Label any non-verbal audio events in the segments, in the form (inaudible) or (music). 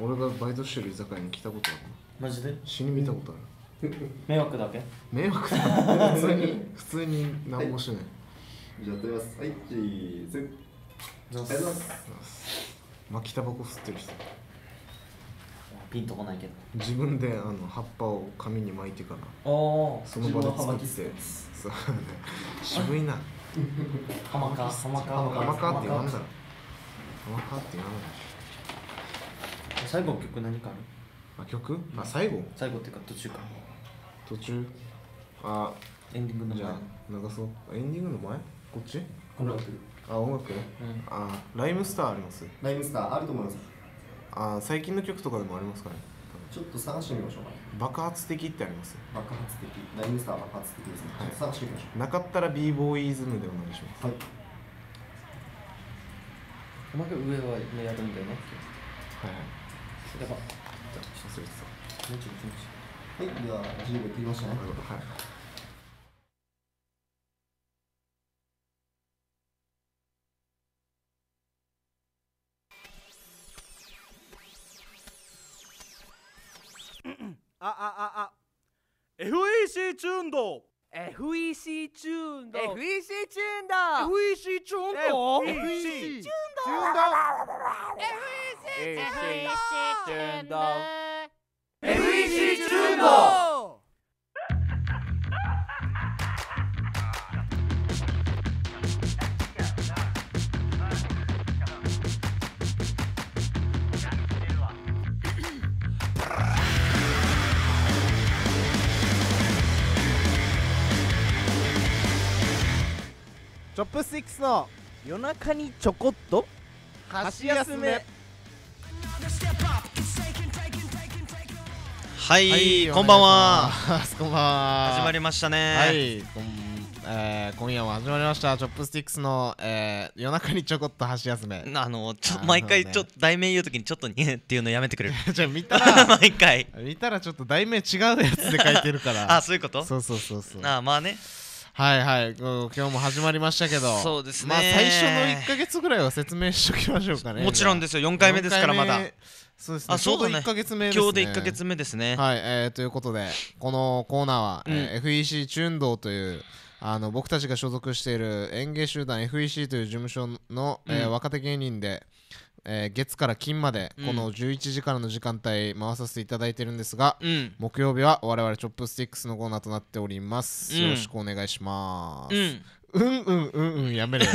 俺がバイトしてる居酒屋に来たことあるマジで死に見たことある、迷惑だけ迷惑だ普通に普通に何もしない、はい、じゃあ取りますはいチーズありがとうございます巻きタバコ吸ってる人ピンとこないけど自分であの葉っぱを紙に巻いてからその場で作ってそう渋いな浜か浜か浜かって言わんだろ浜かって言わないで最後の曲何かあるあ曲まあ最後最後っていうか途中か途中あエンディングの前じゃあ流そうエンディングの前こっち音楽あ音楽うん、あライムスターありますライムスターあると思いますあ最近の曲とかでもありますかねちょっと探してみましょうか、爆発的ってあります爆発的ライムスター爆発的ですね、はい、探してみましょうなかったら b ボーイズムでお願いしますはいおまけ上はメアドみたいなはいはいやば忘れてたもうちょっはいでは10秒切りましたねはいああああ FEC チューンド FEC チューンだ FEC チューンだ FEC チューンだ FEC チューンだ FEC チューンだ FEC チューンだ FEC チューンだチョップスティックスの夜中にちょこっと箸休めはい、はい、こんばんはこんばんは始まりましたねはいこん、えー、今夜も始まりましたチョップスティックスの、えー、夜中にちょこっと箸休めあのちょ毎回ちょっと、ね、題名言うときにちょっとにっていうのやめてくれる (laughs) 見たら (laughs) 毎回見たらちょっと題名違うやつで書いてるから (laughs) あそういうことそうそうそうそうあまあねはいはい今日も始まりましたけどそうですねまあ最初の1か月ぐらいは説明しときましょうかねもちろんですよ4回目ですからまだそうですねあそうだね1か月目、ね、今日で1か月目ですねはい、えー、ということでこのコーナーは、うん、えー、FEC チュンドーというあの僕たちが所属している演芸集団 FEC という事務所の、えー、若手芸人でえー、月から金までこの11時からの時間帯回させていただいてるんですが、うん、木曜日は我々チョップスティックスのコーナーとなっております、うん、よろしくお願いします、うん、うんうんうんうんやめれ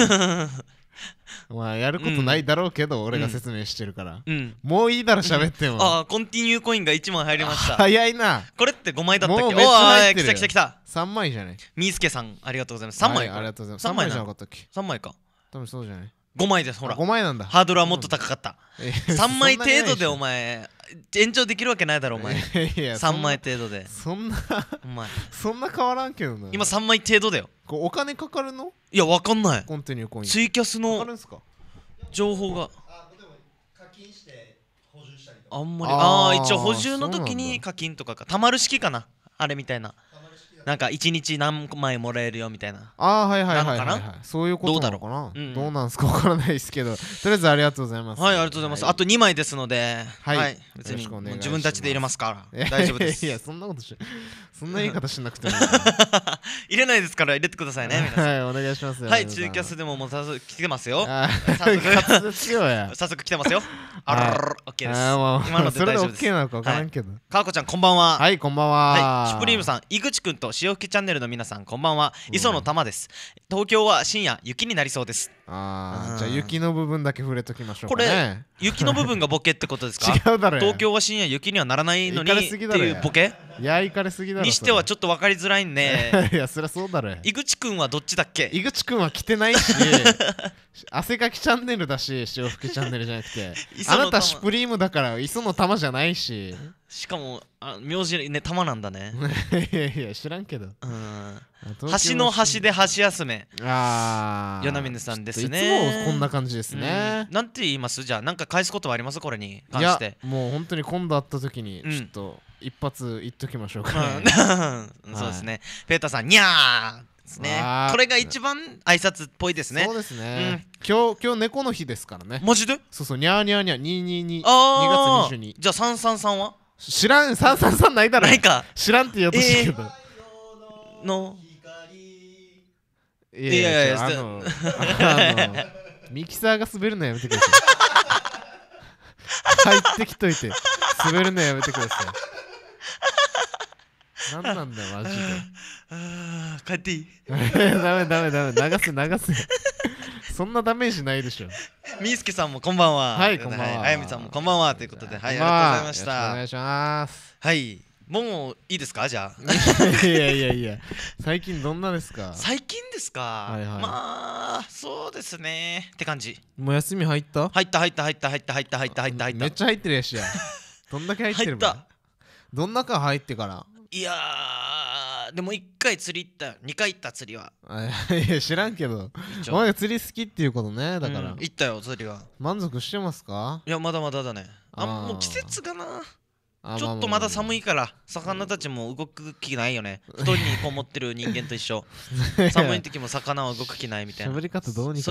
まあやることないだろうけど、俺が説明してるから、もういいだろ喋っても、ああコンティニューコインが1枚入りました (laughs) 早いなこれって5枚だったっけもうめっちゃ入ってる来た来た来た3枚じゃないみーすけさんありがとうございます3枚、はい、ありがとうございます3枚じゃなかったっけ3枚か多分そうじゃない5枚ですほら5枚なんだハードルはもっと高かった、3 (laughs) 枚程度でお前延長できるわけないだろお前3枚程度でそんなお前そんな変わらんけどな今3枚程度だよお金かかるのいやわかんないコンティニューコインツイキャスの情報があんまりああ一応補充の時に課金とかかたまる式かなあれみたいななんか1日何枚もらえるよみたいなああはいはいはいそういうことなのかなどううどうなんすか分からないですけどとりあえずありがとうございますはいありがとうございます、あと2枚ですのではい、別に自分たちで入れますから大丈夫です (laughs) いやそんなことしそんな言い方しなくても (laughs) 入れないですから入れてくださいねはいお願いしますはい中キャスでももう早速来てますよ早速来てますよ (laughs) あららら OK です今ので大丈夫ですそれで OK なのか分からんけどかわこちゃんこんばんははいこんばんははいシュプリームさん井口くんと潮吹きチャンネルの皆さんこんばんは磯野玉です、うん、東京は深夜雪になりそうですあ、あじゃあ雪の部分だけ触れときましょう、ね、これ雪の部分がボケってことですか (laughs) 違うだろ東京は深夜雪にはならないのにっていうボケいや行かれすぎだろにしてはちょっと分かりづらいんで (laughs) いやそりゃそうだろ井口くんはどっちだっけ井口くんは着てないし (laughs) 汗かきチャンネルだし潮吹きチャンネルじゃなくてあなたシュプリームだから磯の玉じゃないししかもあ名字ね玉なんだね (laughs) いやいや知らんけどうん橋の端で橋休めああなみ米さんですねいつもこんな感じですね、ん、なんて言いますじゃあなんか返すことはありますこれに関してもう本当に今度会った時にちょっと一発言っときましょうか、ね、うん (laughs) そうですね、はい、ペーターさんにゃーですね。これが一番挨拶っぽいですね。そうですね。うん、今日今日猫の日ですからね。マジで？そうそうにゃーにゃーにゃー二二二二月二十二。じゃあ三三三は？知らんんさんないだろないか知らんって言おうとしてけど、のいやいやいやあのミキサーが滑るのやめてください入ってきといて滑るのやめてくださいなんなんだマジで (laughs) ああ帰っていい (laughs) ダメダメダメ流す流すそんなダメージないでしょみーすけさんもこんばんははいこんばんは、あやみさんもこんばんはということではいありがとうございましたお願いしますはいもういいですかじゃあ (laughs) いやいやいや最近どんなですか最近ですか、はいはい、まあそうですねって感じもう休み入った入った入った入った入った入った入った入った入っためっちゃ入ってるやしやどんだけ入ってるどんなか入ってからいやでも1回釣り行った2回行った釣りは (laughs) いや知らんけどお前が釣り好きっていうことねだから、うん、行ったよ釣りは満足してますかいやまだまだだねあもう季節かなちょっとまだ寒いから魚たちも動く気ないよね一人にこもってる人間と一緒 (laughs) 寒い時も魚は動く気ないみたいなそう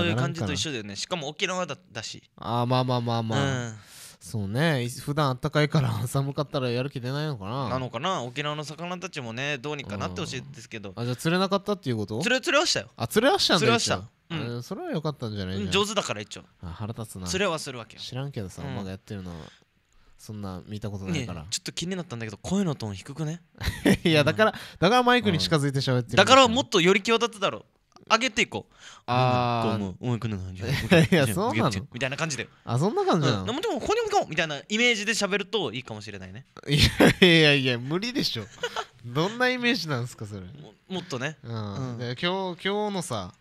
いう感じと一緒だよねしかも沖縄だだしああまあまあまあまあ、うんそうね普段暖かいから (laughs) 寒かったらやる気出ないのかななのかな沖縄の魚たちもねどうにかなってほしいですけどあじゃあ釣れなかったっていうこと釣れ釣れましたよあ釣れましたん釣れましたうん、それは良かったんじゃない、うん、上手だから一応腹立つな釣れはするわけよ知らんけどさ、うん、がやってるのそんな見たことないから、ね、ちょっと気になったんだけど声のトーン低くね (laughs) いや、うん、だからだからマイクに近づいて喋ってる、だからもっとより際立つだろう上げていこうああ、うん、どおんな感じいやそうなのみたいな感じであそんな感じなの、でもここに向かおうみたいなイメージで喋るといいかもしれないねいやいやいや無理でしょ (laughs) どんなイメージなんですかそれもっとねうん、今日今日のさ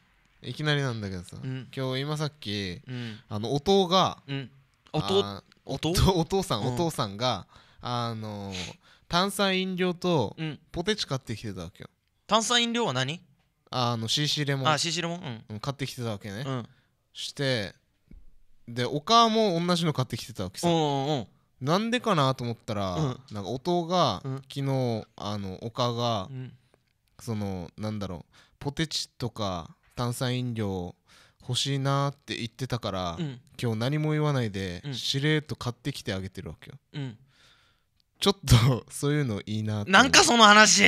いきなりなんだけどさ、今日今さっき、あの音が、うお父さん、お父さんがあの炭酸飲料とポテチ買ってきてたわけよ炭酸飲料は何あの CC レモンあ CC レモン、うん、買ってきてたわけね、うん、してでお母も同じの買ってきてたわけさなんでかなと思ったら、うん、なんか音が、うん、昨日あのおかが、うん、そのなんだろうポテチとか炭酸飲料欲しいなって言ってたから、うん、今日何も言わないで、うん、しれっと買ってきてあげてるわけよ、うん、ちょっとそういうのいいななんかその話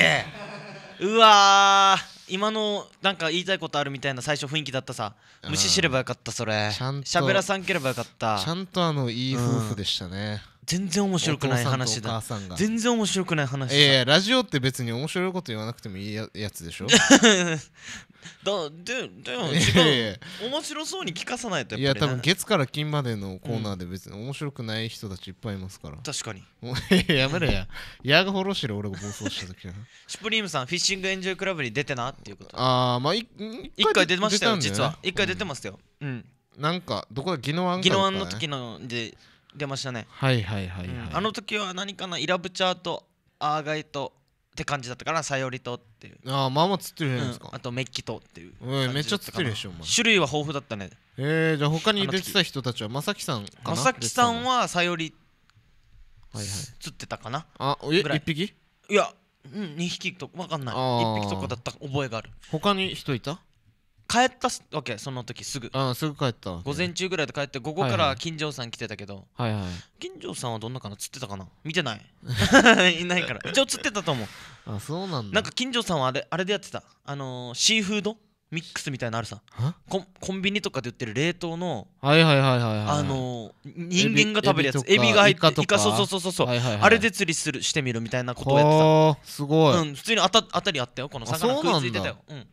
うわー今のなんか言いたいことあるみたいな最初雰囲気だったさ無視すればよかったそれしゃべらさんければよかったちゃんとあのいい夫婦でしたね、うん全然面白くない話だ全然面白くない話いやいやラジオって別に面白いこと言わなくてもいいやつでしょ (laughs) だででも違う面白そうに聞かさないといやっぱ多りね、分月から金までのコーナーで別に面白くない人たちいっぱいいますから、確かに (laughs) やめろやヤーガフォローしろ俺が暴走した時は (laughs) シュプリームさんフィッシングエンジョイクラブに出てなっていうことああまあい一回出てましたよ実は一回出てますようんなんかどこだ宜野湾か宜野湾の時ので出ましたねはいはいはいはい、うんあの時は何かなイラブチャーとアーガイとって感じだったからさよりとっていうああまあまあ釣ってるじゃないですか、うん、あとメッキとっていううんめっちゃ釣ってるでしょ種類は豊富だったねえー、じゃあ他に出てた人たちはまさきさんかなまさきさんはさよりはいはい釣ってたかなあえ1匹いやうん2匹とわかんない1匹とかだった覚えがある他に人いた帰ったわけその時すぐあすぐ帰った午前中ぐらいで帰って午後から金城さん来てたけど、はいはい、金城さんはどんなかな釣ってたかな見てない (laughs) いないから一応釣ってたと思うあそうなんだなんか金城さんはあれあれでやってたあのー、シーフードミックスみたいなあるさコンビニとかで売ってる冷凍のはいはいはいはい、はい、あのー、人間が食べるやつエビが入ってイカそうそうそうそう、はいはい、あれで釣りするしてみるみたいなことをやってたすごい、うん、普通にあたあたりあったよこの魚食いついてたようん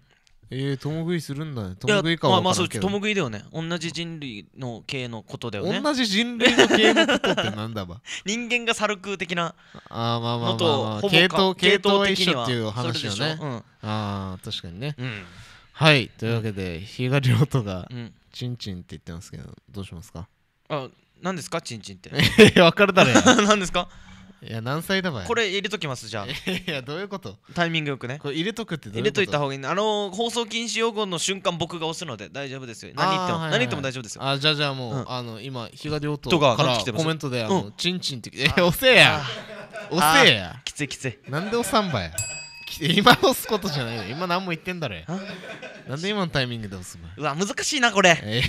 えー、共食いするんだね。共食いかも。まあまあそう、共食いだよね。同じ人類の系のことだよね。同じ人類の系のことってなんだば (laughs) 人間が猿食う的なあああままあ、系統、系統は一緒っていう話よね。うん、ああ、確かにね、うん。はい、というわけで、日嘉亮斗が、ちんちんって言ってますけど、どうしますかあ、何ですか、ちんちんって。(laughs) え、分かるだろ。(laughs) 何ですかいや何歳だばいこれ入れときますじゃあいやどういうことタイミングよくねこれ入れとくってどういうこと入れといた方がいいあの放送禁止用語の瞬間僕が押すので大丈夫ですよ何言っても、何言っても大丈夫ですよあじゃあじゃあもう、あの今比嘉亮とからコメントであの、ん、チンチンってえ押せや押せやきついきついなんで押さんばや今押すことじゃないよ。今何も言ってんだれなんで今のタイミングで押すのうわ、難しいな、これ。え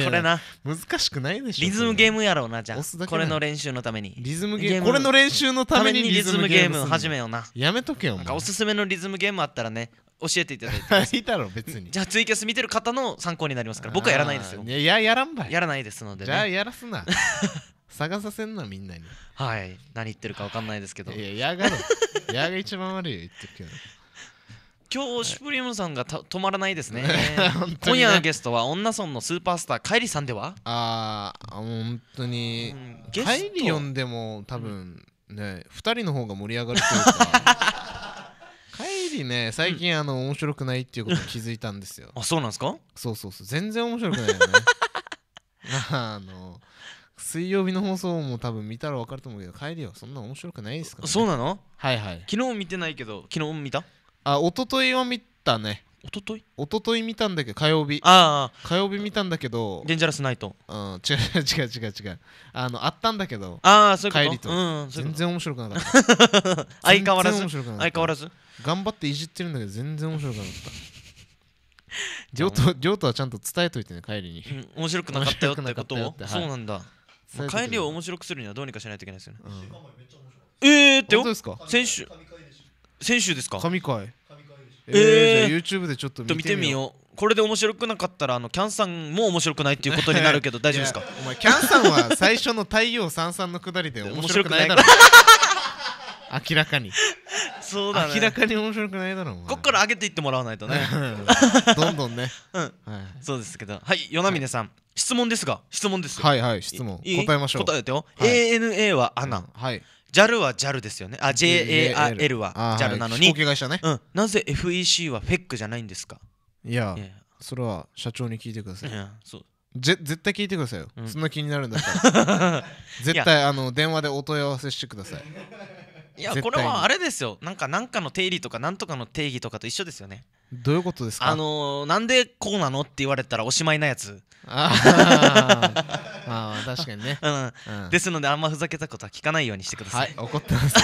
ー、これな。難しくないでしょ。リズムゲームやろうな、じゃあ。これの練習のために。リズムゲームこれの練習のためにリズムゲーム始めような。やめとけよ、なんかおすすめのリズムゲームあったらね、教えていただいて (laughs) いたろ別にじゃあツイキャス見てる方の参考になりますから僕はやらないですよいややらんばいやらないですので、ね、じゃあやらすな (laughs) 探させんなみんなにはい何言ってるか分かんないですけどいや矢が矢 (laughs) が一番悪いよ言ってるけど今日シュプリームさんが止まらないですね (laughs) ね、今夜のゲストは女村のスーパースターカイリさんではああ本当に、うん、ゲストカイリ呼んでも多分ね、うん、人の方が盛り上がるというか (laughs) カイリね最近、うん、あの面白くないっていうことに気づいたんですよ、あそうなんですかそうそうそう全然面白くないよねあの水曜日の放送も多分見たら分かると思うけど帰りはそんな面白くないですかね、そうなのはいはい昨日見てないけど昨日見たあ一昨日は見たね一昨日一昨日見たんだけど火曜日ああ火曜日見たんだけどデンジャラスナイトうん違う違う違う違うあのあったんだけどああそういうこと帰りと、うん、全然面白くなかった (laughs) 相変わらず相変わらず頑張っていじってるんだけど全然面白くなかったー (laughs) とはちゃんと伝えといてね帰りに、うん、面白くなかったよってことを、はい、そうなんだまあ帰りを面白くするにはどうにかしないといけないですよね。えーってよ本ですか先週、先週ですか神回ええーー、じゃあ YouTube でちょっと見てみようこれで面白くなかったら、あの、キャンさんも面白くないっていうことになるけど、大丈夫ですかお前キャンさんは最初の太陽さんさんのくだりで面白くないだろ明らかに (laughs) そうだね明らかに面白くないだろうこっから上げていってもらわないとねどんどんね (laughs) うん、はい、そうですけどはい与那峰さん、はい、質問ですが質問ですはいはい質問答えましょう答えてよ、はい、ANA はアナン、はい JAL は JAL ですよねあ JAL は JAL なのに、はいねうん、なぜ FEC は FEC じゃないんですかいやそれは社長に聞いてくださいいやそうぜ絶対聞いてくださいよ、うん、そんな気になるんだったら (laughs) 絶対あの電話でお問い合わせしてくださいいやこれはあれですよなんか何かの定理とか何とかの定義とかと一緒ですよねどういうことですかあのー、なんでこうなのって言われたらおしまいなやつあま (laughs) あ確かにね、うん、うん、ですのであんまふざけたことは聞かないようにしてください、はい、怒ってます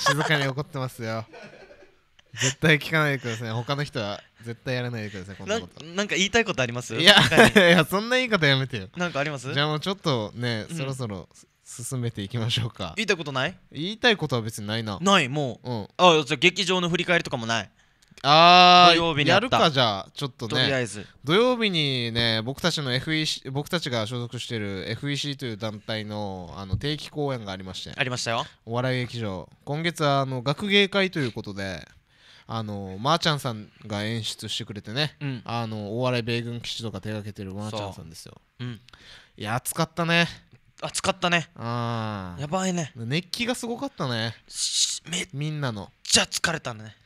(laughs) 静かに怒ってますよ絶対聞かないでください他の人は絶対やらないでくださいこんなことなんか言いたいことありますいやいやそんな言い方やめてよなんかありますじゃあもうちょっとね、そろそろ進めていきましょうか言いたいことない言いたいことは別にないなないもう、うん、あじゃあ劇場の振り返りとかもないああ土曜日にやるかじゃあちょっとねとりあえず土曜日にね僕たちの FEC 僕たちが所属してる FEC という団体のあの定期公演がありましてありましたよお笑い劇場今月はあの学芸会ということであのまー、あ、ちゃんさんが演出してくれてね、うん、あの大洗米軍基地とか手がけてるまーちゃんさんですよ、うん、いや暑かったね暑かったねあやばいね熱気がすごかったねめっみんなのちゃ疲れたね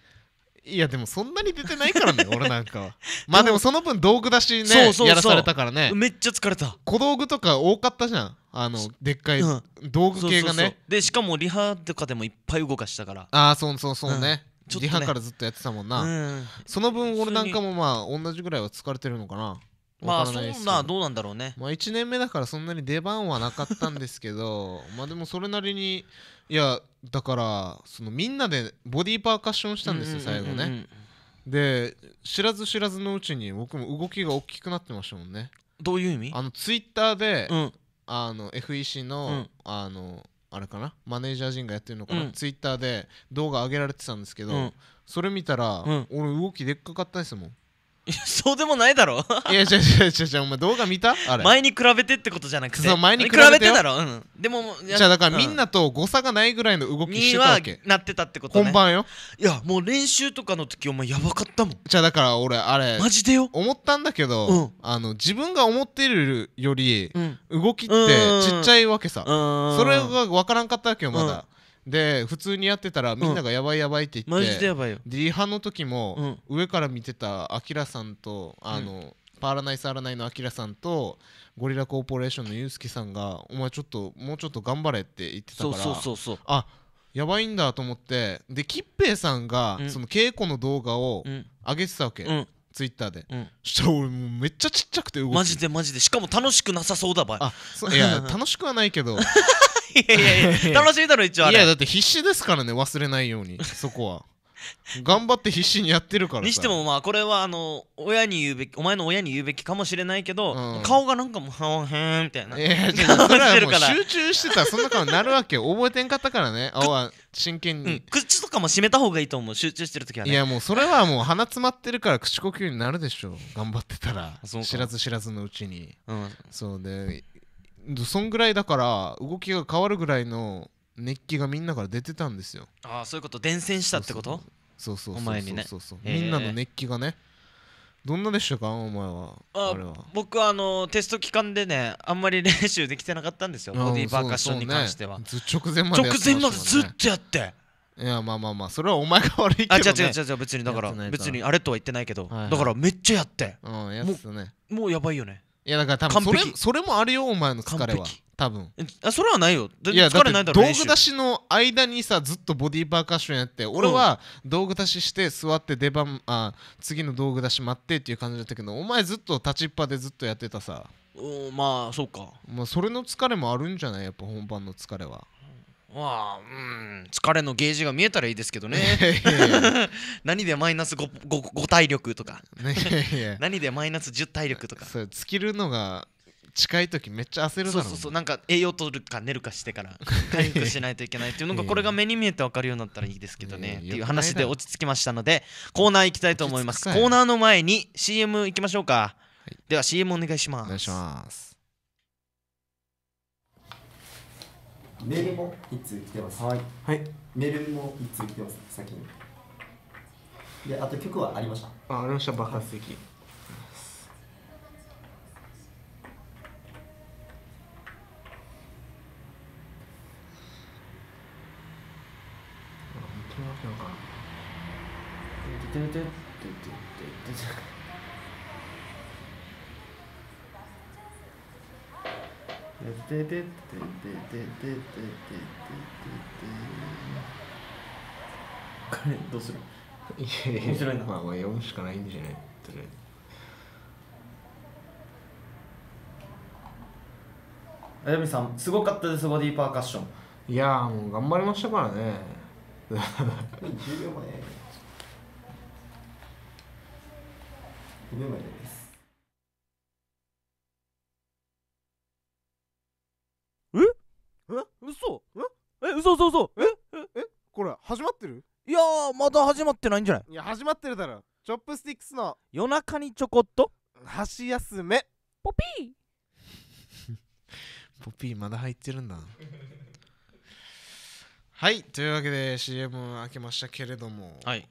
いやでもそんなに出てないからね (laughs) 俺なんかはまあでもその分道具出しねやらされたからねめっちゃ疲れた小道具とか多かったじゃんあのでっかい道具系がねでしかもリハとかでもいっぱい動かしたからああそうそうそうね、うん、リハからずっとやってたもんな、うん、その分俺なんかもまあ同じぐらいは疲れてるのかなまあそんなどうなんだろうねまあ1年目だからそんなに出番はなかったんですけど (laughs) まあでもそれなりにいやだからそのみんなでボディーパーカッションしたんですよ最後ねで知らず知らずのうちに僕も動きが大きくなってましたもんねどういう意味あのツイッターで、うん、あの FEC の、うん、あのあれかなマネージャー陣がやってるのかな、うん、ツイッターで動画上げられてたんですけど、それ見たら、俺動きでっかかったですもんそうでもないだろいや違う違う違う違うお前動画見たあれ前に比べてってことじゃなくてそう前に比べてだろ、うん、でもじゃあだから、みんなと誤差がないぐらいの動きしてたわけなってたってことね本番よいやもう練習とかの時お前やばかったもんじゃあだから俺あれマジでよ思ったんだけど、うん、あの自分が思ってるより、動きってちっちゃいわけさ、それが分からんかったわけよまだ、で普通にやってたらみんながやばいやばいって言って、マジでやばいよリハの時も、上から見てたアキラさんとあの、パーラナイスアラナイのアキラさんとゴリラコーポレーションのユースケさんがお前ちょっともうちょっと頑張れって言ってたからそうそうそうあやばいんだと思ってで吉平さんが、その稽古の動画を上げてたわけ、うんツイッターで、うん、そしたら俺もうめっちゃちっちゃくて動くマジでマジでしかも楽しくなさそうだばいあいや (laughs) 楽しくはないけどいやいやいや楽しみだろ一応あいやだって必死ですからね忘れないようにそこは頑張って必死にやってるからさにしてもまあこれはあの親に言うべきお前の親に言うべきかもしれないけど、うん顔がなんかもうはんへんみたいな (laughs) いや集中してたら (laughs) そんな顔になるわけ覚えてんかったからねあは真剣うにん、、口とかも閉めた方がいいと思う集中してる時はいやもうそれはもう鼻詰まってるから口呼吸になるでしょ頑張ってたらそう知らず知らずのうちにうん、そうでそんぐらいだから動きが変わるぐらいの熱気がみんなから出てたんですよああそういうこと伝染したってことそうそうそうそうそうそう、ね、みんなの熱気がねどんなでしたかお前はああは僕はあのテスト期間でねあんまり練習できてなかったんですよボディーバーカッションに関しては、ね、直前まで、ね、直前までずっとやっていやまあまあまあそれはお前が悪いけど、ね、あ違う違う違う別にだから別にあれとは言ってないけど、はいはい、だからめっちゃやってうんやってたねもうやばいよねいやだから多分それそれもあるよお前の疲れは多分えあそれはないよいや疲れないだろ道練習具出しの間にさずっとボディーパーカッションやって俺は道具出しして座って出番あ次の道具出し待ってっていう感じだったけどお前ずっと立ちっぱでずっとやってたさおまあそうかもうそれの疲れもあるんじゃないやっぱ本番の疲れはまあ、うん疲れのゲージが見えたらいいですけどね何でマイナス 5, 5, 体力とか何でマイナス10体力とかそう尽きるのが近い時めっちゃ焦るだろう、そうそうそうなんか栄養取るか寝るかしてから (laughs) 回復しないといけないっていうのがこれが目に見えて分かるようになったらいいですけどねっていう話で落ち着きましたのでコーナー行きたいと思いますコーナーの前に CM 行きましょうか、はい、では CM お願いしますお願いしますメールも一通来てます。はい。はい。メールも一通来てます。先に。で、あと曲はありました。あ、ありました。爆発的。はいなんか。(laughs) ででででででででこれどうするい面白いなまあまあ読むしかないんじゃないとりあえずあやみさんすごかったですボディーパーカッションいやーもう頑張りましたからね10秒前5秒前だね嘘え嘘嘘嘘えええこれ始まってるいやまだ始まってないんじゃないいや始まってるだろチョップスティックスの夜中にちょこっと箸休めポピー (laughs) ポピーまだ入ってるんだはいというわけで CM を開けましたけれどもはい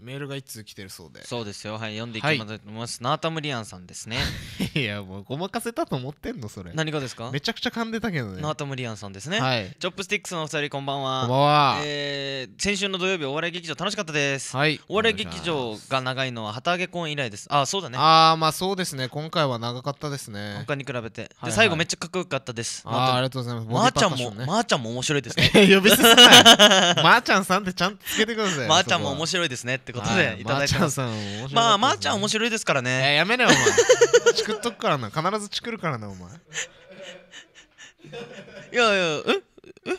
メールが一通来てるそうでそうですよはい読んでいきまと思います、ナータムリアンさんですねいやもうごまかせたと思ってんのそれ何がですかめちゃくちゃ噛んでたけどねナータムリアンさんですねはいチョップスティックスのお二人こんばんはこんばんは、えー、先週の土曜日お笑い劇場楽しかったですはいお笑い劇場が長いのは旗揚げ婚以来ですあそうだねああまあそうですね今回は長かったですね今回に比べて、はいはい、で最後めっちゃかっこよかったですああありがとうございますまー、ちゃんもまー、あ、ちゃんも面白いですね (laughs) 呼び捨てないまーちゃんさんってちゃんとつけてください (laughs) まー、ちゃんも面白いですねってことでいただいてます、はい、まあまー、あ、ちゃん面白いですからね、やめなよお前チクっとくからな必ずチクるからなお前いやいやええ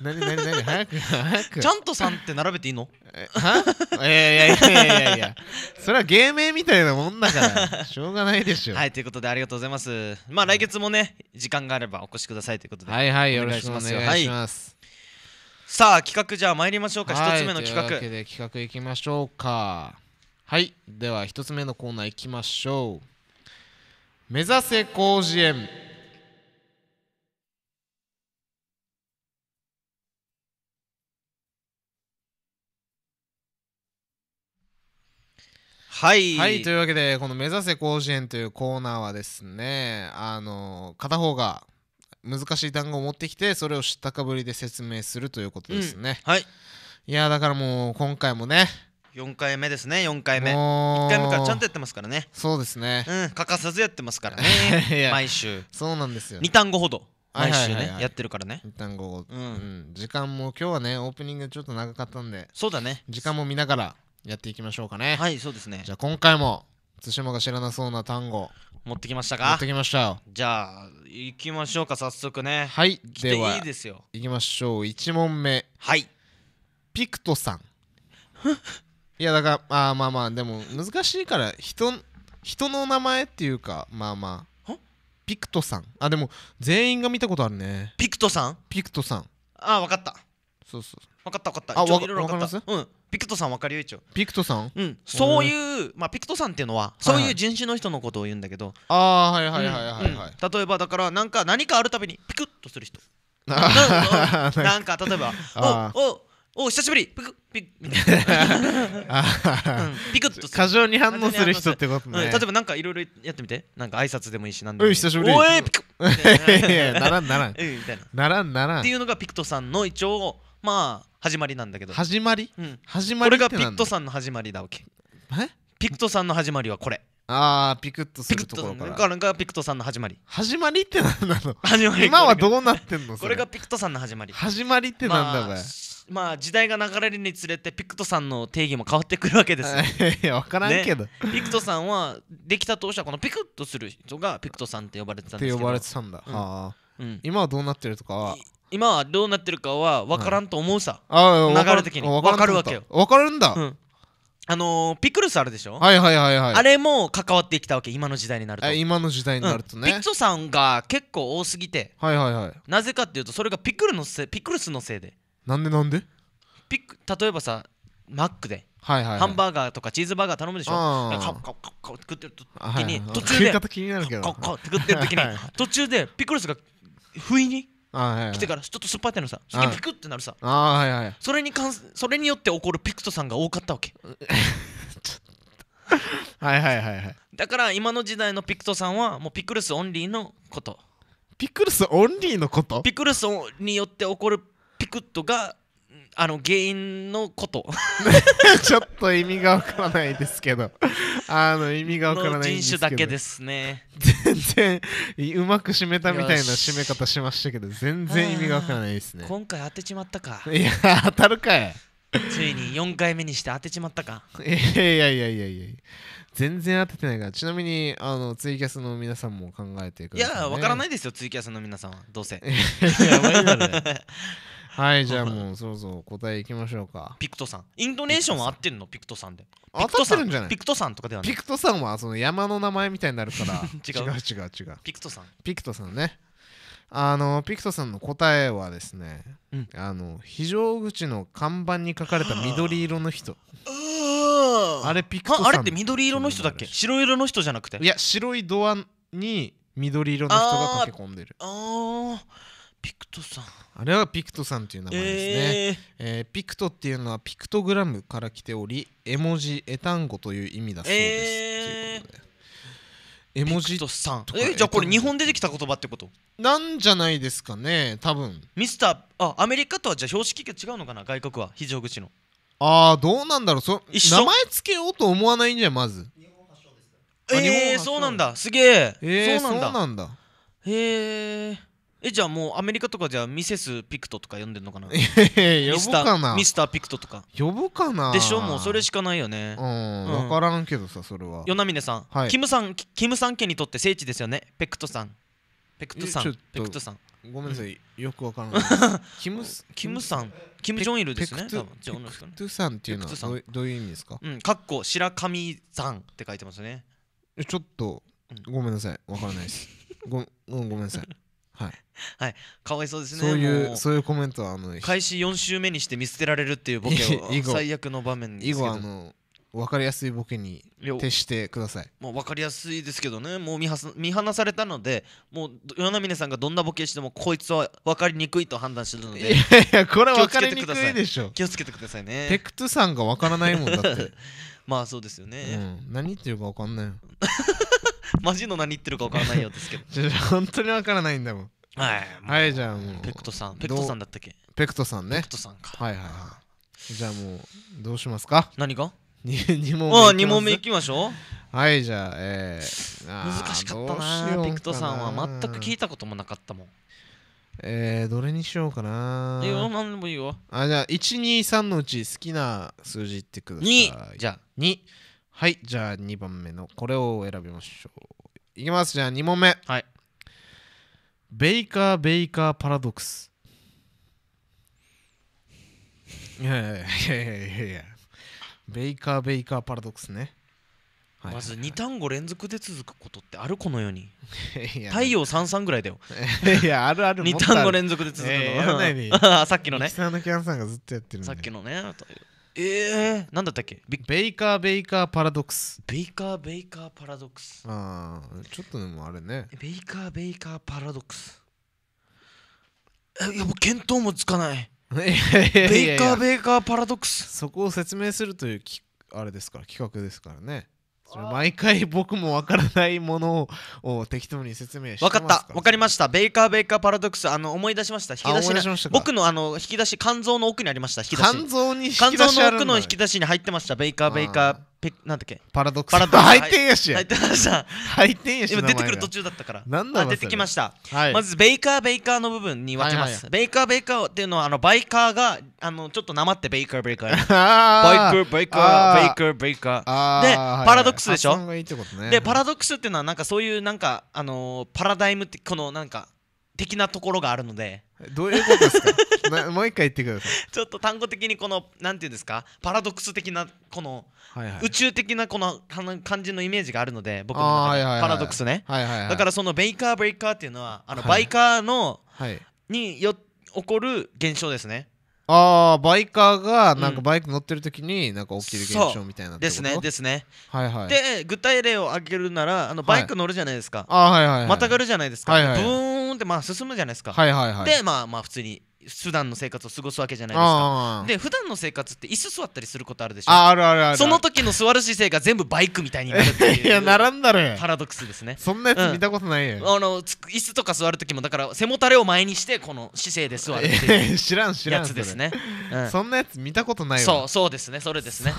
何何何早く早くちゃんとさんって並べていいのはいやいやいやいやいやいやそれは芸名みたいなもんだからしょうがないでしょはいということでありがとうございますまあ来月もね時間があればお越しくださいということではいはいよろしくお願いします、はいさあ企画じゃあ参りましょうか一、はい、つ目の企画というわけで企画いきましょうかはいでは一つ目のコーナーいきましょう目指せ甲子園はい、はい、というわけでこの「目指せ甲子園」というコーナーはですねあの片方が難しい単語を持ってきてそれを知ったかぶりで説明するということですね、うん、はいいやだからもう今回もね4回目ですね4回目1回目からちゃんとやってますからねそうですねうん欠かさずやってますからね (laughs) 毎週そうなんですよ2単語ほど毎週ね、はいはいはいはい、やってるからね2単語、うん、うん、時間も今日はねオープニングちょっと長かったんでそうだね時間も見ながらやっていきましょうかねはいそうですねじゃあ今回も対馬が知らなそうな単語持ってきましたか持ってきましたよじゃあ行きましょうか早速ねはいではいいですよ行きましょう1問目はいピクトさん (laughs) いやだからあまあまあでも難しいから人人の名前っていうかまあまあピクトさんあでも全員が見たことあるねピクトさんピクトさんあ分かったそうそう分かった分かったあ分かったうんピクトさん分かるよ一応ピクトさんうんそういうまあピクトさんっていうのはそういう人種の人のことを言うんだけどああはいはいはいはいはい例えばだからなんか何かあるたびにピクッとする人 (laughs) なんか例えばおおお久しぶりピクピクみたいな、(laughs) ピクッとす過剰に反応する人ってことね例えばなんかいろいろやってみてなんか挨拶でもいいしなんでお久しぶりおいピクッ (laughs) ならんならんなうんみたいなならんならんていうのがピクトさんの一応まあ始まりなんだけど始まり、うん、始まりこれがピットさんの始まりだわけえピクトさんの始まりはこれああピクッとするところからがピクトさんの始まり始まりって何なの始まり今はどうなってんのこれがピクトさんの始まり始まりってなんだこれ、まあまあ時代が流れるにつれてピクトさんの定義も変わってくるわけですよ。(laughs) いや分からんけど、ね、ピクトさんはできた当初はこのピクッとする人がピクトさんって呼ばれてたんですけど。って呼ばれてたんだ。うん、はあ、うん、今はどうなってるとかは今はどうなってるかは分からんと思うさ、ああ流れ的に分かるわけよ分かるんだ、うんあのーピクルスあるでしょ、はいはいはいはいあれも関わってきたわけ今の時代になると、え今の時代になるとうん、ピッ、ツォさんが結構多すぎてはいはいはいなぜかっていうとそれがピクルのせいピクルスのせいでなんでなんでピク例えばさマックではいはい、ハンバーガーとかチーズバーガー頼むでしょあーカッカッカッカッカってるカに途中でッカッカッカッカッカッカッカッカッカッカッカッカッ途中でピクルスが不意に来てからちょっと酸っぱいってなさすげピクってなるさそれに関それによって起こるピクトさんが多かったわけ (laughs) はいはいはいはいだから今の時代のピクトさんはもうピクルスオンリーのことピクルスオンリーのことピクルスによって起こるピクッとがあの原因のこと (laughs) ちょっと意味がわからないですけどあの意味がわからない人種だけですね全然うまく締めたみたいな締め方しましたけど全然意味がわからないですね今回当てちまったかいや当たるかいついに4回目にして当てちまったかいやいやいやいやいや全然当ててないからちなみにあのツイキャスの皆さんも考えてください、ね、いやわからないですよツイキャスの皆さんはどうせやばいだろ (laughs) はい (laughs) じゃあもうそろそろ答えいきましょうかピクトさんインドネーションは合ってるのピクトさんで合ってるんじゃないピクトさんとかではないピクトさんはその山の名前みたいになるから (laughs) 違う違う違うピクトさんピクトさんねあのピクトさんの答えはですね、うん、あの非常口の看板に書かれた緑色の人あれピクトさんあれって緑色の人だっけ白色の人じゃなくていや白いドアに緑色の人が駆け込んでるああピクトさんあれはピクトさんという名前ですね、えー、えー、ピクトっていうのはピクトグラムから来ており絵文字絵単語という意味だそうです、えー、とと絵文字とさんえじゃあこれ日本でできた言葉ってことなんじゃないですかね多分ミスターあアメリカとはじゃあ標識が違うのかな外国は非常口のああどうなんだろうそ名前つけようと思わないんじゃまずええー、そうなんだすげえ、えー、そうなんだへええじゃあもうアメリカとかじゃミセス・ピクトとか呼んでんのかなミスターミスター・ピクトとか呼ぶかなでしょもうそれしかないよねうん、うん、分からんけどさそれはナミネさん、はい、キムさんキムさん家にとって聖地ですよねペクトさんペクトさんペクトさんごめんなさい、うん、よくわからない (laughs) キムキムさんキム・ジョンイルですねペクトさんっていうのはどういう意味ですかうんかっこ白神さんって書いてますねちょっとごめんなさいわからないですご,、うん、ごめんなさいはい、はい、かわいそうですねそういうそういうコメントはあの開始4週目にして見捨てられるっていうボケを (laughs) 最悪の場面ですけど以後あの分かりやすいボケに徹してくださいもう分かりやすいですけどねもう見見放されたのでもう与峰さんがどんなボケしてもこいつは分かりにくいと判断してるのでいやいやこれは分かりにくいでしょ気をつけてくださいねペクトさんが分からないもんだって (laughs) まあそうですよね、うん、何言ってるか分かんないよ (laughs) マジの何言ってるか分からないようですけど (laughs) 本当に分からないんだもんはいはいじゃあもうペクトさんペクトさんだったっけペクトさんねペクトさんかはいはいはいじゃあもうどうしますか何が 2, (laughs) 問目あ2問目いきましょうはいじゃあえー、あ難しかったなピクトさんは全く聞いたこともなかったもんえー、どれにしようかないや何でもいいよあじゃあ123のうち好きな数字言ってください2じゃあ2はいじゃあ2番目のこれを選びましょういきますじゃあ2問目はいベイカーベイカーパラドックスいやいやいやいやいやベイカーベイカーパラドックスねまず2単語連続で続くことってあるこのように (laughs) 太陽三三ぐらいだよ (laughs) いやあるある2単語連続で続くの、と。ない (laughs) さっきのねさっきのねええー、なんだったっけベイカーベイカーパラドックスベイカーベイカーパラドックスああちょっとでもあれねベイカーベイカーパラドックスいやもう見当もつかない (laughs) ベイカーベイカーパラドックスそこを説明するというきあれですから企画ですからね毎回僕もわからないものを適当に説明してまわかったわかりましたベイカーベイカーパラドックスあの思い出しました引き出しし僕のあの引き出し肝臓の奥にありました引き出し肝臓に肝臓の奥の引き出しに入ってましたベイカーベイカーペなんだっけパラドックス。パラドックス。入ってんやし。入ってました。入ってんやし。今出てくる途中だったから。なんだ出てきました。はい、まずベイカーベイカーの部分に分けます。はいはいはい、ベイカーベイカーっていうのはあのバイカーがあのちょっとなまってベイカーベイカー。バイカーベイカーベイカーベイカー。でパラドックスでしょ。はいはいいいね、でパラドックスっていうのはなんかそういうなんかあのー、パラダイムってこのなんか的なところがあるのでどういうことですか (laughs) もう一回言ってくださいちょっと単語的にこのなんていうんですかパラドックス的なこの、はいはい、宇宙的なこの感じのイメージがあるので僕のパラドックスね、はいはい、だからそのベイカーブレイカーっていうのはあの、バイカーの、はい、によ起こる現象ですねああバイカーがなんかバイク乗ってる時になんか起きる現象みたいな、うん、ですねですねはいはいで具体例を挙げるならあのバイク乗るじゃないですか、はい、あはいはい、はい、またがるじゃないですか、はいはい、ブーンってまあ進むじゃないですか、はいはいはい、でまあまあ普通に普段の生活を過ごすわけじゃないですかで普段の生活って椅子座ったりすることあるでしょああるあるあるその時の座る姿勢が全部バイクみたいになるっていう (laughs) いや並んだる。パラドックスですねそんなやつ見たことないよ、うん、あの椅子とか座る時もだから背もたれを前にしてこの姿勢で座るっていう (laughs) 知らん知らんやつですね、そんなやつ見たことないわそうそうですねそれですね (laughs)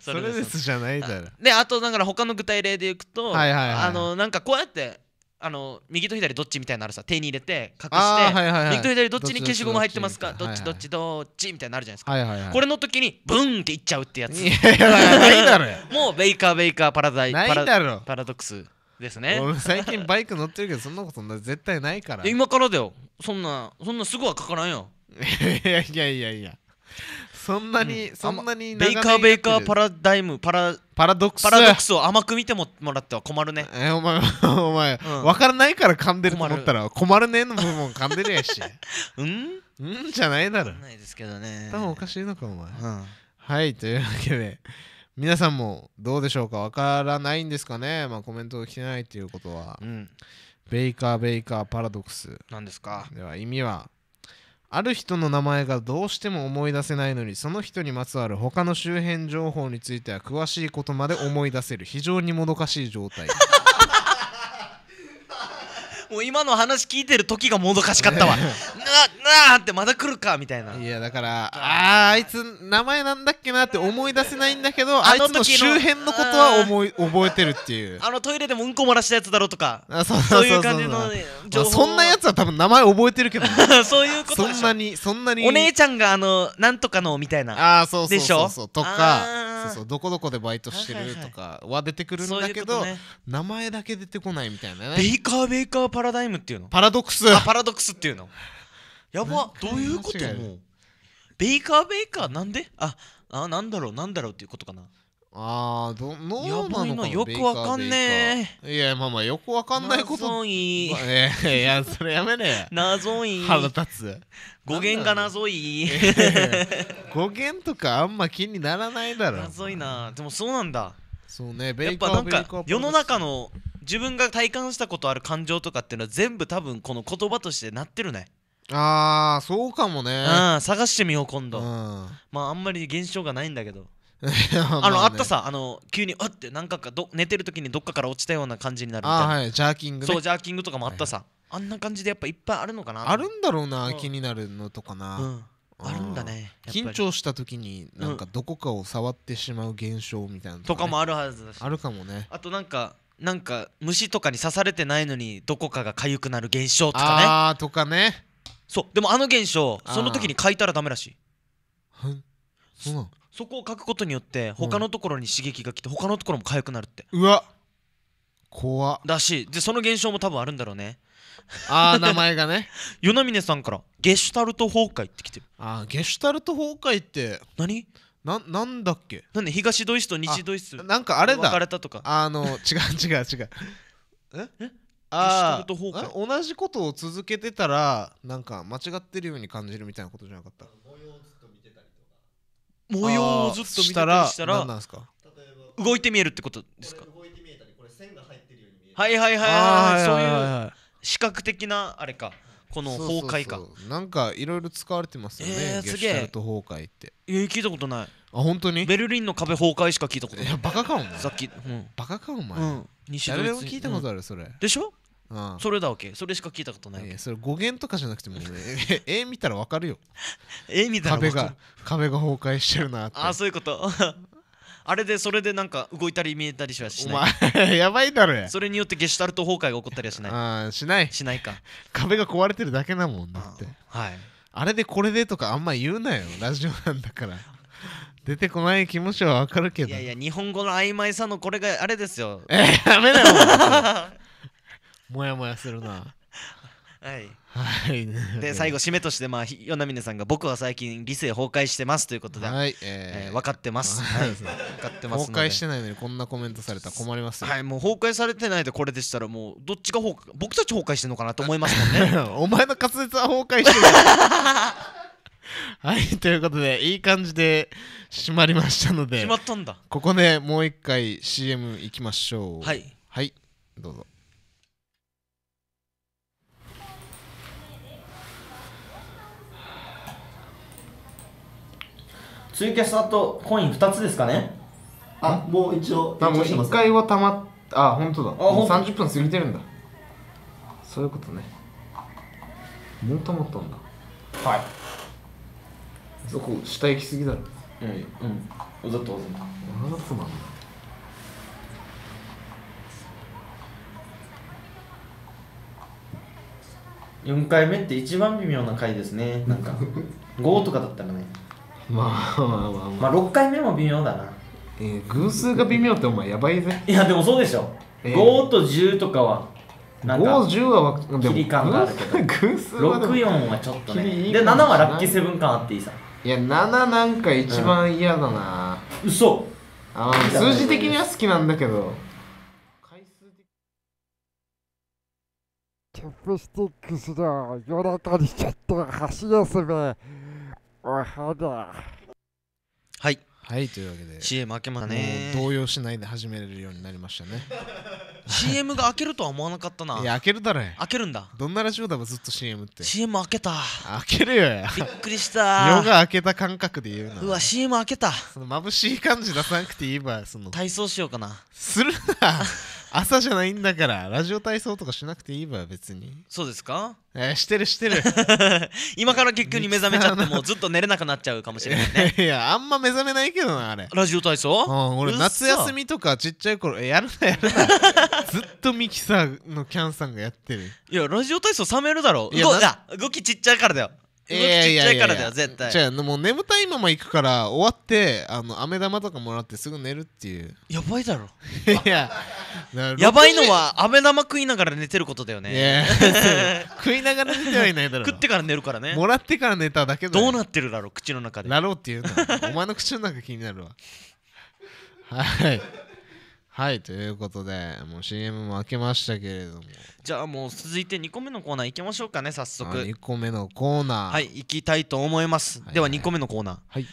それですじゃないだろであとだから他の具体例でいくと、はいはいはい、あのなんかこうやってあの右と左どっちみたいになるさ手に入れて隠して、はいはい、右と左どっちに消しゴム入ってますかどっちどっちどっちみたいになるじゃないですか、はいはいはい、これの時にブンっていっちゃうってやつもうベイカーベイカーパラダイパラパラドックスですね最近バイク乗ってるけどそんなこと絶対ないから今からだよそんなそんなすぐはかからんよ (laughs) いやいやいやいやそんなに、うん、そんなにベイカーベイカーパラダイムパラパラドックスパラドックスを甘く見てもらっては困るねえお前お前、うん、分からないから噛んでると思ったら困るねの部分噛んでるやしうんうんじゃないだろないですけどね多分おかしいのかお前、うん、はいというわけで皆さんもどうでしょうか分からないんですかねまあコメントを聞てないということは、うん、ベイカーベイカーパラドックスなんですかでは意味はある人の名前がどうしても思い出せないのにその人にまつわる他の周辺情報については詳しいことまで思い出せる非常にもどかしい状態もう今の話聞いてる時がもどかしかったわななあってまだ来るかみたいないやだからああいつ名前なんだっけなって思い出せないんだけどあいつの周辺のことは思い覚えてるっていうあのトイレでもうんこ漏らしたやつだろとかそういう感じのまあ、そんなやつは多分名前覚えてるけど、そういうことそんなにそんなにお姉ちゃんがあのなんとかのみたいなあそうそうそうそうとかそうそうどこどこでバイトしてるとかは出てくるんだけど、ね、名前だけ出てこないみたいなねベイカーベイカーパパラダイムっていうのパラドックスあパラドックスっていうのやばどういうことうベイカーベイカーなんでああなんだろうなんだろうっていうことかなあーどのやばいなよくわかんねえいやまあまあよくわかんないこと謎い、まあね、いやそれやめねえ (laughs) 謎い腹立つ語源が謎い (laughs) 語源とかあんま気にならないだろ謎いなでもそうなんだそうねベイカーやっぱなんか世の中の自分が体感したことある感情とかっていうのは全部多分この言葉としてなってるねああそうかもねうん探してみよう今度、うんまああんまり現象がないんだけど (laughs) あのあったさあの急にうって何かかど寝てる時にどっかから落ちたような感じになるみたいあな、はいジャーキングねそうジャーキングとかもあったさ、あんな感じでやっぱいっぱいあるのかなあるんだろうな、う気になるのとかな、うんあるんだね緊張した時になんかどこかを触ってしまう現象みたいなとかもあるはずだしあるかもねあとなんかなんか虫とかに刺されてないのにどこかが痒くなる現象とかねああとかねそうでもあの現象その時に書いたらダメらしいそそこを書くことによって他のところに刺激が来て他のところも痒くなるってうわ怖っらしいでその現象も多分あるんだろうねああ名前がね (laughs) 与那嶺さんから「ゲシュタルト崩壊」って来てるああゲシュタルト崩壊って何ななんだっけなんで東ドイツと西ドイツなんかあれだ別れたとかあの違う違う違う (laughs) ええああ同じことを続けてたらなんか間違ってるように感じるみたいなことじゃなかった模様をずっと見てたりとか模様をずっと見たりしたらなんですか動いて見えるってことですか動いて見えたりこれ線が入ってるように見えはいはいはいはいそういう視覚的なあれかこの崩壊感なんかいろいろ使われてますよね、えー、すげえ崩壊っていや聞いたことないあ本当にベルリンの壁崩壊しか聞いたことないいやバカかお前さっき、うん、バカかお前、うん、西ドイツ聞いたことある、それ、でしょああそれだわけそれしか聞いたことないいそれ語源とかじゃなくてもね絵見たらわかるよ絵見たら壁が壁が崩壊してるなってあそういうことあれでそれでなんか動いたり見えたりしはしないお前 (laughs) やばいだろそれによってゲシュタルト崩壊が起こったりはしないああしないしないか壁が壊れてるだけなもんだってはいあれでこれでとかあんま言うなよラジオなんだから (laughs) 出てこない気持ちはわかるけどいやいや日本語の曖昧さのこれがあれですよえー、やめなよ (laughs) もやもやするなはいはい、で (laughs) 最後締めとして、まあ、与那嶺さんが僕は最近理性崩壊してますということで、はいえー、えー、分かってます、(laughs) はい、分かってます崩壊してないのにこんなコメントされたら困りますよはいもう崩壊されてないでこれでしたらもうどっちが崩壊僕たち崩壊してるのかなと思いますもんね (laughs) お前の滑舌は崩壊してるはいということでいい感じで締まりましたのでここでもう一回 CM いきましょうはい、はい、どうぞツイキャスあとコイン2つですかねあもう一応もう一回はたまあ本当だあもう30分過ぎてるんだそういうことねもうたまったんだはいそこ下行きすぎだろうんわざとわざとわざとなんだ4回目って一番微妙な回ですねなんか5 (laughs) とかだったらねまあまあまあまあ、まあ、6回目も微妙だなえー、偶数が微妙ってお前やばいぜいやでもそうでしょ、えー、5と10とかは50は切り感があるけど64はちょっとねで7はラッキーセブン感あっていいさいや7なんか一番嫌だな、うん、嘘あ数字的には好きなんだけど回数的チョップスティックスだ夜中にちょっと箸休めはいはいというわけで CM 開けまね動揺しないで始めれるようになりましたね CM が開けるとは思わなかったないや開けるだろ開けるんだどんなラジオだもずっと CM って CM 開けた開けるよびっくりした夜が開けた感覚で言うなうわ CM 開けたその眩しい感じ出さなくていいばその体操しようかなするな朝じゃないんだからラジオ体操とかしなくていいわ別にそうですかえー、してるしてる (laughs) 今から結局に目覚めちゃってもうずっと寝れなくなっちゃうかもしれないね (laughs) いやあんま目覚めないけどなあれラジオ体操うん俺夏休みとかちっちゃい頃えやるなやるな (laughs) ずっとミキサーのキャンさんがやってるいやラジオ体操冷めるだろう動きちっちゃいからだよ (laughs) ちっちゃいからだよ絶対じゃもう眠たいまま行くから終わってあの飴玉とかもらってすぐ寝るっていうやばいだろ (laughs) いややばいのは飴玉食いながら寝てることだよね (laughs) 食いながら寝てはいないだろ食ってから寝るからねもらってから寝ただけだどうなってるだろう口の中でなろうっていうのお前の口の中気になるわはいはいということでもう CM も開けましたけれどもじゃあもう続いて2個目のコーナー行きましょうかね早速2個目のコーナーはい行きたいと思います、はいはい、では2個目のコーナーはい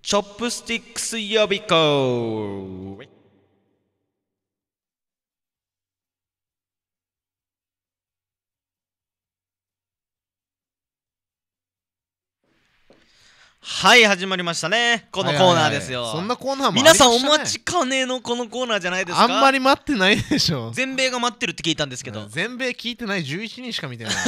チョップスティックス予備校はい始まりましたねこのコーナーですよ、はいはいはい、そんなコーナーも、ね、皆さんお待ちかねのこのコーナーじゃないですかあんまり待ってないでしょ全米が待ってるって聞いたんですけど全米聞いてない11人しか見てない (laughs)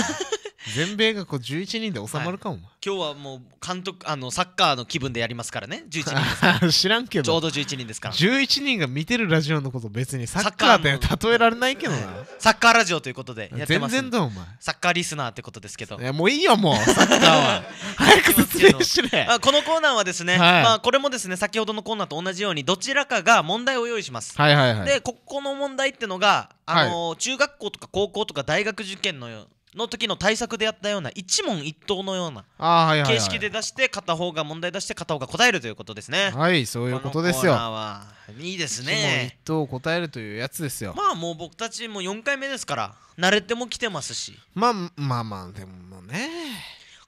全米がこう11人で収まるかも、はい、今日はもう監督あのサッカーの気分でやりますからね11人ですから (laughs) 知らんけどちょうど11人ですから11人が見てるラジオのこと別にサッカーって例えられないけどなサッカーラジオということでやってます全然だお前サッカーリスナーってことですけどいやもういいよもうサッカーは (laughs) 早く説明しねこのコーナーはですね、はい、まあこれもですね先ほどのコーナーと同じようにどちらかが問題を用意します、はいはいはい、でここの問題ってのがあのーはい、中学校とか高校とか大学受験のの時の対策でやったような一問一答のような形式で出して片方が問題出して片方が答えるということですねはいそういうことですよいいですね一問一答答えるというやつですよまあもう僕たちも4回目ですから慣れても来てますしまあまあまあでもね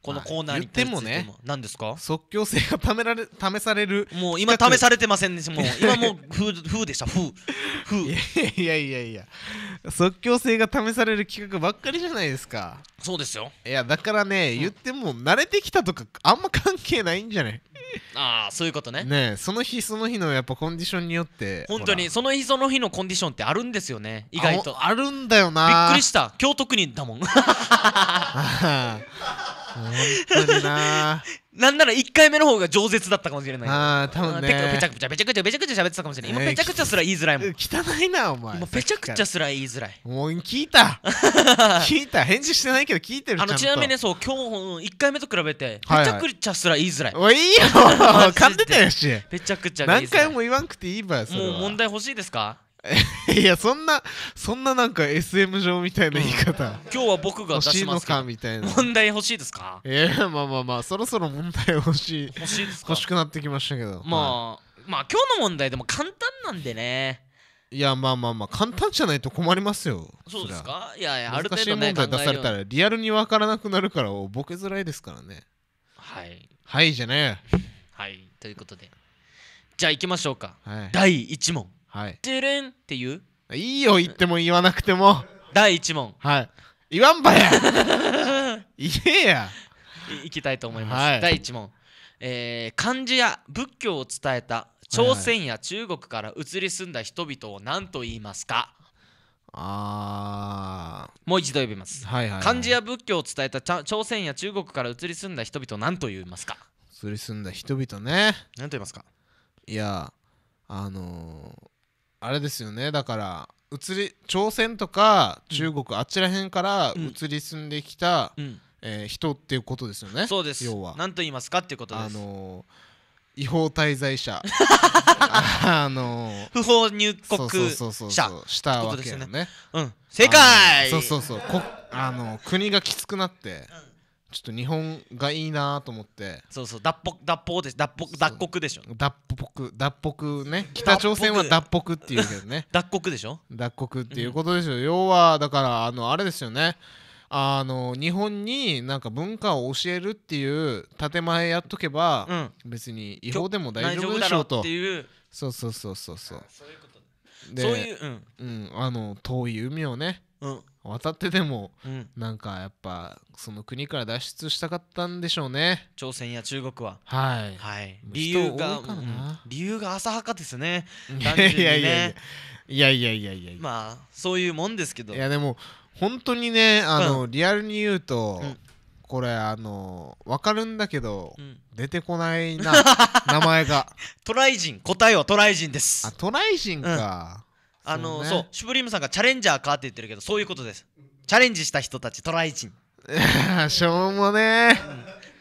このコーナーに対してもね何ですか即興性が試られ試される (laughs) もう今試されてませんねもう今もう風でした風風いやいやいやいや即興性が試される企画ばっかりじゃないですかそうですよいやだからね、うん、言っても慣れてきたとかあんま関係ないんじゃないああそういうことねねその日その日のやっぱコンディションによって本当にその日その日のコンディションってあるんですよね意外とあるんだよなびっくりした今日特にだもん (laughs) (laughs) なんなら1回目の方が饒舌だったかもしれないああ多分ねペチャクチャペチャクチャペチャクチャ喋ってたかもしれない今ペチャクチャすら言いづらいもん汚いなお前もう、ペチャクチャすら言いづらいもう聞いた (laughs) 聞いた返事してないけど聞いてるあのちなみにねそう今日1回目と比べてペチャクチャすら言いづらい、おい、い、いよ噛んでたやしペチャクチャ何回も言わんくていいばよもう問題欲しいですか (laughs) いやそんなそんななんか SM 上みたいな言い方今日は僕が出欲しいのすかみたいな問題欲しいですかえー、まあまあまあそろそろ問題欲しい欲しいですか欲しくなってきましたけどあ、まあまあ今日の問題でも簡単なんでねい、やまあまあまあ簡単じゃないと困りますよそうですかいやいやある難しい問題出されたらリアルに分からなくなるからボケづらいですからねはいはいじゃねはいということでじゃあ行きましょうかはい第1問はいドゥルンっていういいよ言っても言わなくても第1問はい言わんばや (laughs) 言えやいいきたいと思います、はい第1問、えー漢字や仏教を伝えた朝鮮や中国から移り住んだ人々を何と言いますか、あもう一度呼びます、はいはい、はい、漢字や仏教を伝えた朝鮮や中国から移り住んだ人々を何と言いますか移り住んだ人々ね何と言いますかいやあのーあれですよねだから移り朝鮮とか中国、あちらへんから移り住んできた、えー人っていうことですよねそうです要は何と言いますかっていうことであのー違法滞在者 (laughs) あのー不法入そうそう国そうそうそうしたわけよねうん正解そうそうそうこあの国がきつくなって、ちょっと日本がいいなと思ってそうそう脱北脱北で脱北脱国でしょ脱北脱北ね北朝鮮は脱北っていうけどね (laughs) 脱国でしょ脱国っていうことでしょ、うん、要はだからあのあれですよねあの日本になんか文化を教えるっていう建前やっとけば、うん、別に違法でも大丈夫でしょうとっていうそうそうそうそうそうそういうことそういう、うん、うん、あの遠い海をねうん渡ってでも、うんなんかやっぱその国から脱出したかったんでしょうね朝鮮や中国ははいはい理由が、うん理由が浅はかですねい単や純にいねやいやいやいやいやいやまあそういうもんですけどいやでも本当にねあの、リアルに言うと、うんこれあの分かるんだけど、うん出てこないな (laughs) 名前がトライ人答えはトライ人であすトライシンか、あのそう、ねそう、シュプリームさんがチャレンジャーかって言ってるけどそういうことですチャレンジした人たちトライ人 (laughs) しょうもねえ、うん、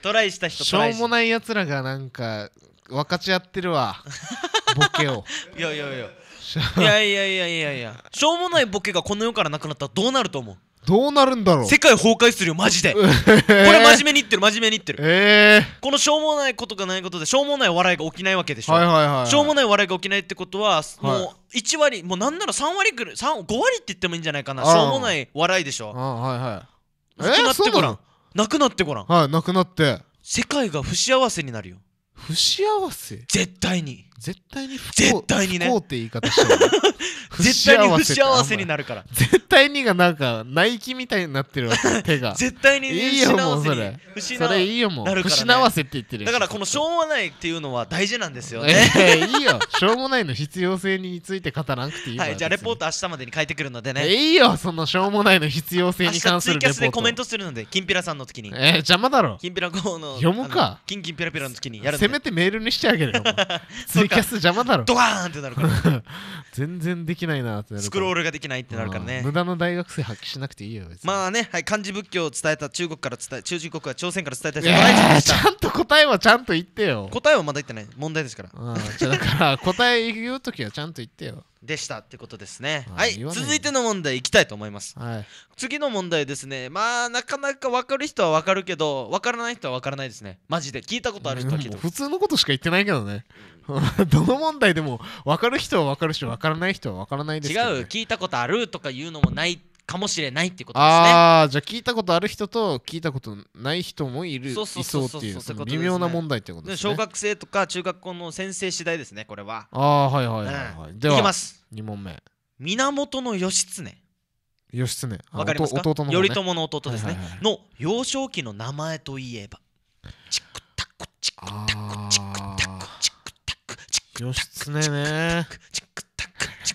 トライした人しょうもないやつらがなんか分かち合ってるわ (laughs) ボケをいやいやいやいやいやいやいやいやしょうもないボケがこの世からなくなったらどうなると思うどうなるんだろう世界崩壊するよマジで、えー、これ真面目に言ってる真面目に言ってる、えー、このしょうもないことがないことでしょうもない笑いが起きないわけでしょ、はいはいはいはい、しょうもない笑いが起きないってことは、はい、もう1割もうなんなら3割ぐらい5割って言ってもいいんじゃないかなしょうもない笑いでしょはいはいなくなってごらん、なくなってごらんはいなくなって世界が不幸せになるよ不幸せ絶対に絶対に不絶対にね不幸って言い方しう (laughs) 絶対に不幸せになるから絶対にがなんかナイキみたいになってるわけ手が (laughs) 絶対に、ね、いいよもうそれそれいいよもう、不幸、せって言ってるだからこのしょうもないっていうのは大事なんですよね、えー、いいよしょうもないの必要性について語らなくていいはいじゃあレポート明日までに書いてくるのでねいいよそのしょうもないの必要性に関するレポート明日ツイキャスでコメントするのできんぴらさんの時にえー、邪魔だろきんぴらこの読むかきんきんぴらぴらの時にやるせめてメールにしてあげるよ (laughs) イキャス邪魔だろドワーンってなるから (laughs) 全然できないなってなるスクロールができないってなるからね無駄の大学生発揮しなくていいよまあね、はい、漢字仏教を伝えた中国から伝え中国は朝鮮から伝えた人、えー、ちゃんと答えはちゃんと言ってよ答えはまだ言ってない問題ですからだから答え言う時はちゃんと言ってよでしたってことですね。はい、続いての問題いきたいと思います。はい、次の問題ですね。まあなかなか分かる人は分かるけど、分からない人は分からないですね。マジで聞いたことある人は聞いた。普通のことしか言ってないけどね。(laughs) どの問題でも分かる人は分かるし、分からない人は分からないです、ね、違う、聞いたことあるとか言うのもないって。かもしれないっていうことですね。ああ、じゃあ聞いたことある人と聞いたことない人もいる、そうそうそうそうそうう、微妙な問題ってことですね。小学生とか中学校の先生次第ですね、これは。ああ、はいはいはい、はい、うん、では、いきます。2問目。源義経。義経。わかりますか弟の、ね、頼朝の弟ですね、はいはいはい、の幼少期の名前といえば。チクタクチクタクチクタクチクタクチクタク。義経ね。チクタクチク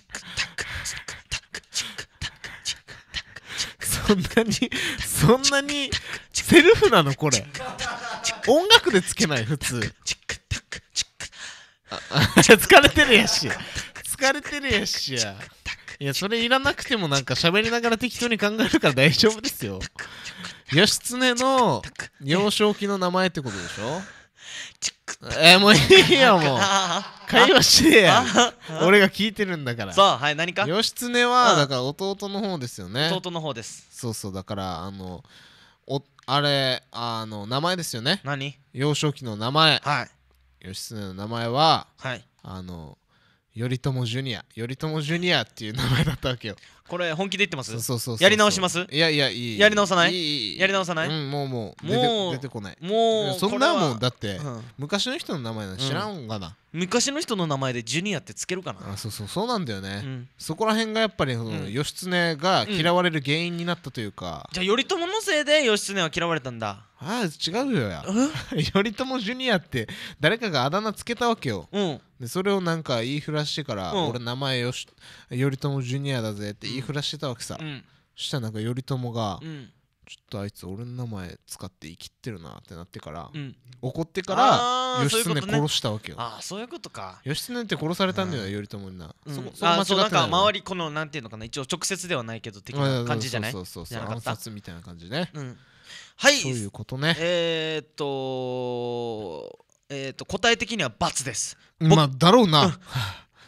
タク。んなにそんなにセルフなのこれ音楽でつけない普通疲れてるやし疲れてるやしやいやそれいらなくてもなんか喋りながら適当に考えるから大丈夫ですよ義経の幼少期の名前ってことでしょえー、もういいよもう会話してや俺が聞いてるんだからはい何か義経はだから弟の方ですよね弟の方ですそうそうだからあのおあれあの名前ですよね何幼少期の名前はい義経の名前ははいあの頼朝ジュニア頼朝ジュニアっていう名前だったわけよこれ本気で言ってますそうそうそうやり直しますいやいやいいやり直さないいいやり直さない、うん、もうもうもう出てこないもうそんなもんだって、うん、昔の人の名前なん知らんがな、うん、昔の人の名前でジュニアってつけるかなあそうそうそうなんだよね、そこら辺がやっぱりその、義経が嫌われる原因になったというか、じゃあ頼朝のせいで義経は嫌われたんだああ違うよや (laughs) 頼朝ジュニアって誰かがあだ名つけたわけよ、でそれをなんか言いふらしてから、俺名前よし頼朝ジュニアだぜって言い暮らしてたわけさ、うん、そしたらなんか頼朝が、うん、ちょっとあいつ俺の名前使って生きってるなってなってから、うん、怒ってから義経殺したわけよあ、あそういうことか義経って殺されたんだよ、頼朝にな、うん、そそ間違ってなんか周りこのなんていうのかな一応直接ではないけど的な感じじゃないそうそうそう暗殺みたいな感じね、はいそういうことねえー、っとえー、っと答え的には×ですまあだろうな、(laughs)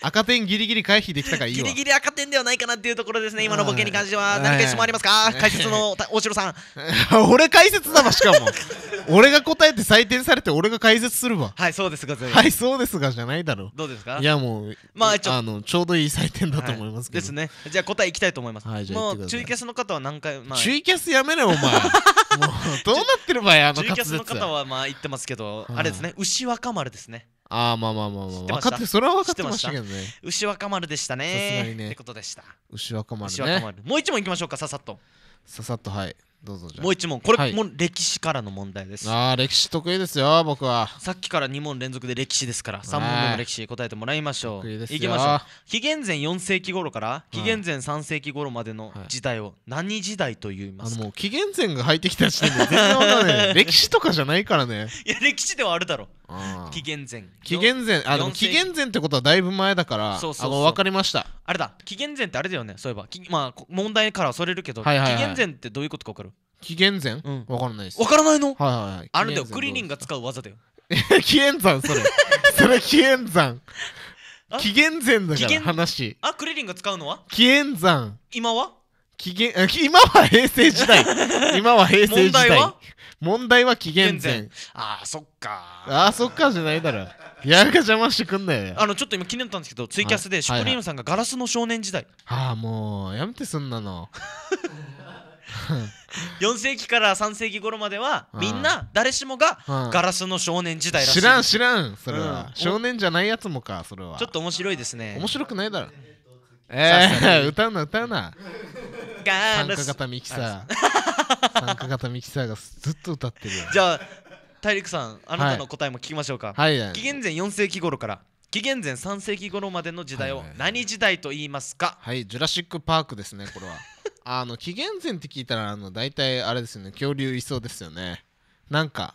赤点ギリギリ回避できたからいいわギリギリ赤点ではないかなっていうところですね今のボケに関しては何か質問ありますか解説の大城さん (laughs) 俺解説だわしかも (laughs) 俺が答えて採点されて俺が解説するわはいそうですがはいそうですがじゃないだろどうですかいやもうまあちょあのちょうどいい採点だと思いますけど、はい、ですねじゃあ答えいきたいと思いますはいじゃあもう注意キャスの方は何回まあ注意キャスやめろお前 (laughs) もうどうなってる場合あの滑舌注意キャスの方はまあ言ってますけどあれですね牛若丸ですねああまあまあまあまあ、まあ、分かってそれは分かってましたけどね牛若丸でしたね、ね、ってことでした牛若丸、ね、もう一問いきましょうかささっとささっとはいどうぞもう一問これ、も歴史からの問題ですああ歴史得意ですよ僕はさっきから2問連続で歴史ですから3問目の歴史答えてもらいましょういきましょう紀元前4世紀頃から紀元前3世紀頃までの時代を何時代と言いますか、もう紀元前が入ってきた時点で全然かんない歴史とかじゃないからねいや歴史ではあるだろ紀元前紀元前あの紀元前ってことはだいぶ前だからそうそう分かりましたあれだ紀元前ってあれだよねそういえばまあ問題からそれるけど、はいはいはい、紀元前ってどういうことか分かる紀元前、うん、分からないです分からないの、はいはい、あれだよクリリンが使う技だよ (laughs) 紀元前それそれ紀元前紀元前だから話あクリリンが使うのは紀元前今は紀元 (laughs) 今は平成時代 (laughs) 今は平成時代問題は問題は紀元前ああそっかああそっかじゃないだろやるか邪魔してくんなよあのちょっと今気になったんですけどツイキャスでシュプリームさんがガラスの少年時代ああもうやめてそんなの4 (laughs) 世紀から3世紀頃まではみんな誰しもがガラスの少年時代らしい知らん知らんそれは、うん、少年じゃないやつもかそれはちょっと面白いですね面白くないだろえー、歌うな歌うなガ参加型ミキサー参加型ミキサーがずっと歌ってる (laughs) じゃあ大陸さんあなたの答えも聞きましょうか、はいはい、紀元前4世紀頃から紀元前3世紀頃までの時代を何時代と言いますかはい、ジュラシック・パークですねこれは (laughs) あの紀元前って聞いたらあの大体あれですよね恐竜いそうですよねなんか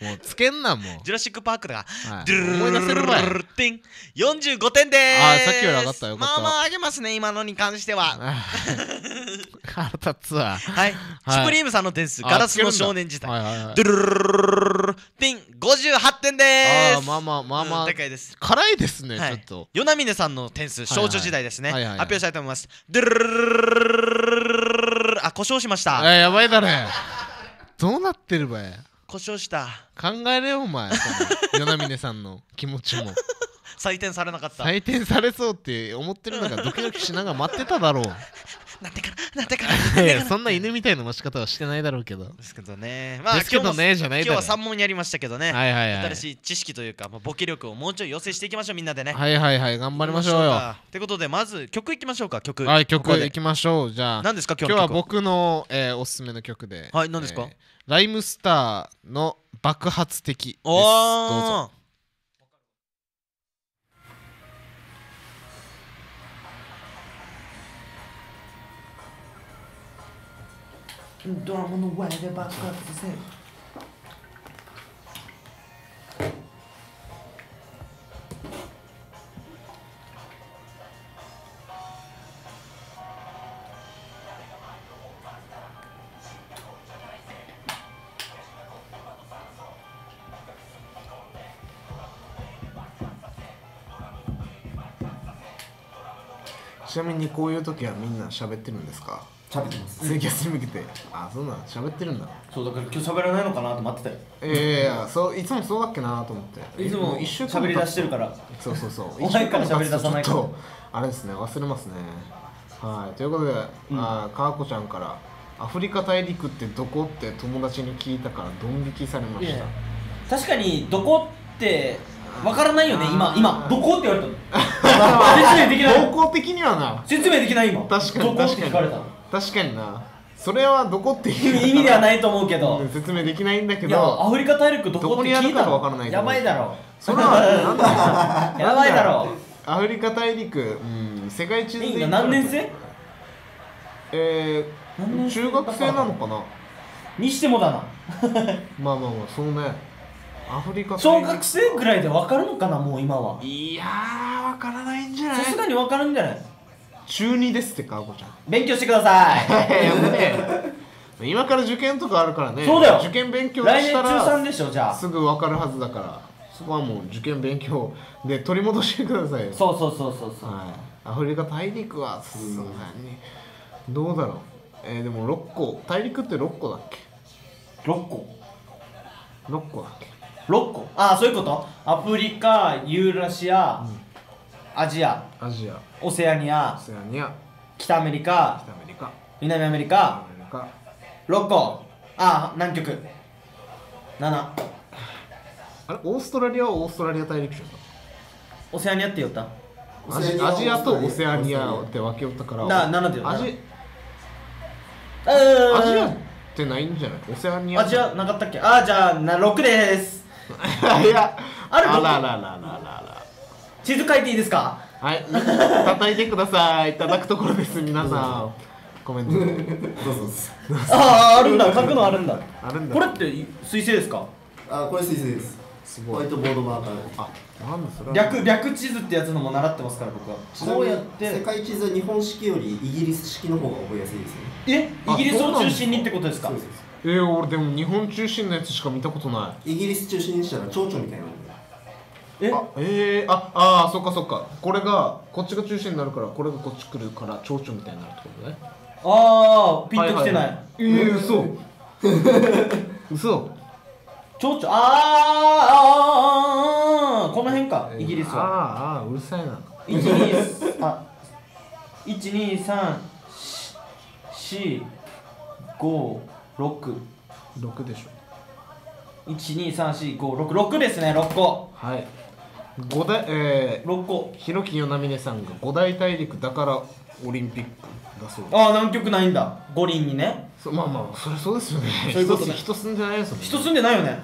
もうつけんなもうジュラシック・パークだが、はい、ドゥルルルルルルティン45点でーすあさっきより上がったよまあまあ上げますね今のに関しては腹立つわはい、はい、スプリームさんの点数ガラスの少年時代、はいはいはい、ドゥルルルルルティン58点ですあまあまあまあまあ、高いです辛いですね、ちょっとナミネさんの点数少女時代ですね、発表したいと思いますドゥルルルルルルルあ故障しましたやばいだねどうなってるばい故障した考えれよお前その与那峰さんの気持ちも (laughs) 採点されなかった採点されそうって思ってるのがドキドキしながら待ってただろう (laughs) なんてからなんてから (laughs) そんな犬みたいな待ち方はしてないだろうけどですけどねまあ今日ねじゃ今日は3問やりましたけどね、はいはいはい、新しい知識というか、まあ、ボケ力をもうちょい寄せしていきましょうみんなでねはいはいはい頑張りましょうよってことでまず曲いきましょうか曲はい曲いきましょうじゃあ何ですか今日は僕の、えー、おすすめの曲ではい何ですか、えーライムスターの爆発的ですどうぞドラので爆発せちなみにこういう時はみんな喋ってるんですか喋ってますツイキャスに向けてあそうなの喋ってるんだそうだから今日喋らないのかなと待ってたよいやいやいそういつもそうだっけなと思っていつも一週間喋り出してるからそうそうそう一週間喋り出さないとあれですね忘れますねはいということで、うん、あかわこちゃんから「アフリカ大陸ってどこ?」って友達に聞いたからドン引きされました確かに「どこ?」ってわからないよね今今どこって言われたの (laughs) 説明できない方向的にはな説明できない今確かに確かに確かになそれはどこっていう意味ではないと思うけど説明できないんだけどアフリカ大陸どこって聞いたかわからないやばいだろそれはだろうやばいだろアフリカ大陸、うん、世界中で何年生えー、中学生なのかなにしてもだな (laughs) まあまあまあそうねアフリカ小学生ぐらいで分かるのかなもう今はいやー分からないんじゃないさすがに分かるんじゃない中2ですってかあこちゃん勉強してください今から受験とかあるからねそうだよ受験勉強したら来年中3でしょじゃあすぐ分かるはずだからそこはもう受験勉強で取り戻してくださいよそうそうそうそうそう、はい、アフリカ大陸はすすがねどうだろうえー、でも6個大陸って6個だっけ6個6個だっけ6個ああそういうことアフリカユーラシア、うん、アジアアジアオセアニアオセアニア北アメリカ北アメリカ南アメリカアメリカ6個ああ南極7あれオーストラリアはオーストラリア大陸じゃんオセアニアって言ったアジアアジアとオセアニアって分けよったからだ7でよアジアジアってないんじゃないオセアニアアジアなかったっけあじゃあ6ですいやあるあらららららら地図書いていいですかはい叩いてくださいいただくところです皆さんコメントどうぞあああるんだ書くのあるんだあるんだこれって水星ですかあこれ水星ですすごいホワイトボードマーカーあなんだそれ略略地図ってやつのも習ってますから僕はこうやって世界地図は日本式よりイギリス式の方が覚えやすいですねえイギリスを中心にってことですかそうですえー、俺でも日本中心のやつしか見たことないイギリス中心にしたら蝶々みたいなえあえー、ああそっかそっかこれがこっちが中心になるからこれがこっち来るから蝶々みたいになるってことねああピンときてない、はいはい、ええー、嘘 (laughs) 嘘蝶々あーあーあーあーこの辺か、えー、イギリスはあーあーうるさいな1あ2 3 4 5六。六でしょ。一二三四五六六ですね六個。はい。五大えー、6個檜なみねさんが五大大陸だからオリンピックだそうああ南極ないんだ五輪にねそまあまあそりゃそうですよね (laughs) そういうことね人住んでないですもん、ね、人住んでないよね、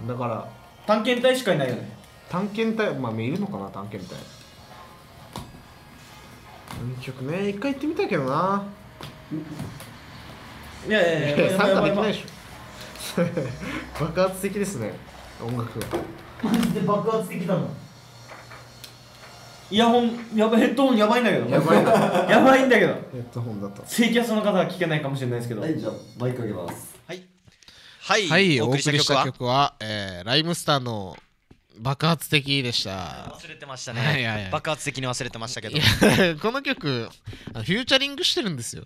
うん、だから探検隊しかいないよね探検隊まあ見るのかな探検隊南極ね一回行ってみたいけどないやいやいや参加できないでしょ (laughs) 爆発的ですね音楽がマジで爆発的だもんイヤホンやばヘッドホンやばいんだけどやばい (laughs) やばいんだけどヘッドホンだったツイキャスの方は聞けないかもしれないですけどはいじゃあマイクあげますはいはい、お送りした曲はえー、ライムスターの爆発的でした忘れてましたね、はいはいはい、爆発的に忘れてましたけどこの曲フューチャリングしてるんですよ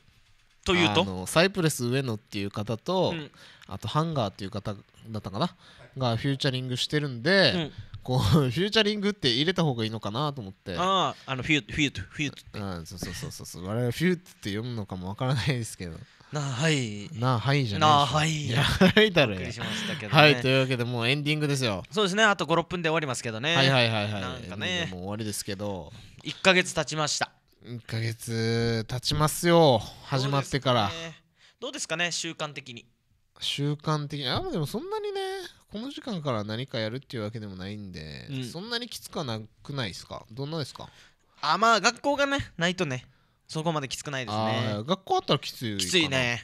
というとサイプレス上野っていう方と、うん、あとハンガーっていう方だったかながフューチャリングしてるんで、うん、こう (laughs) フューチャリングって入れた方がいいのかなと思ってあああのフューフューフューってうんそうそうそうそう我々フューって読むのかもわからないですけどなあはいなあはいじゃないなあはいやはいだろはいというわけでもうエンディングですよそうですねあと56分で終わりますけどねはいはいはいはいなんねもう終わりですけど1か月経ちました1ヶ月経ちますよ始まってからどうですかね、ね、習慣的に習慣的にあでもそんなにねこの時間から何かやるっていうわけでもないんで、うん、そんなにきつくはなくないですかどんなですかあまあ学校がねないとねそこまできつくないですね学校あったらきついきついね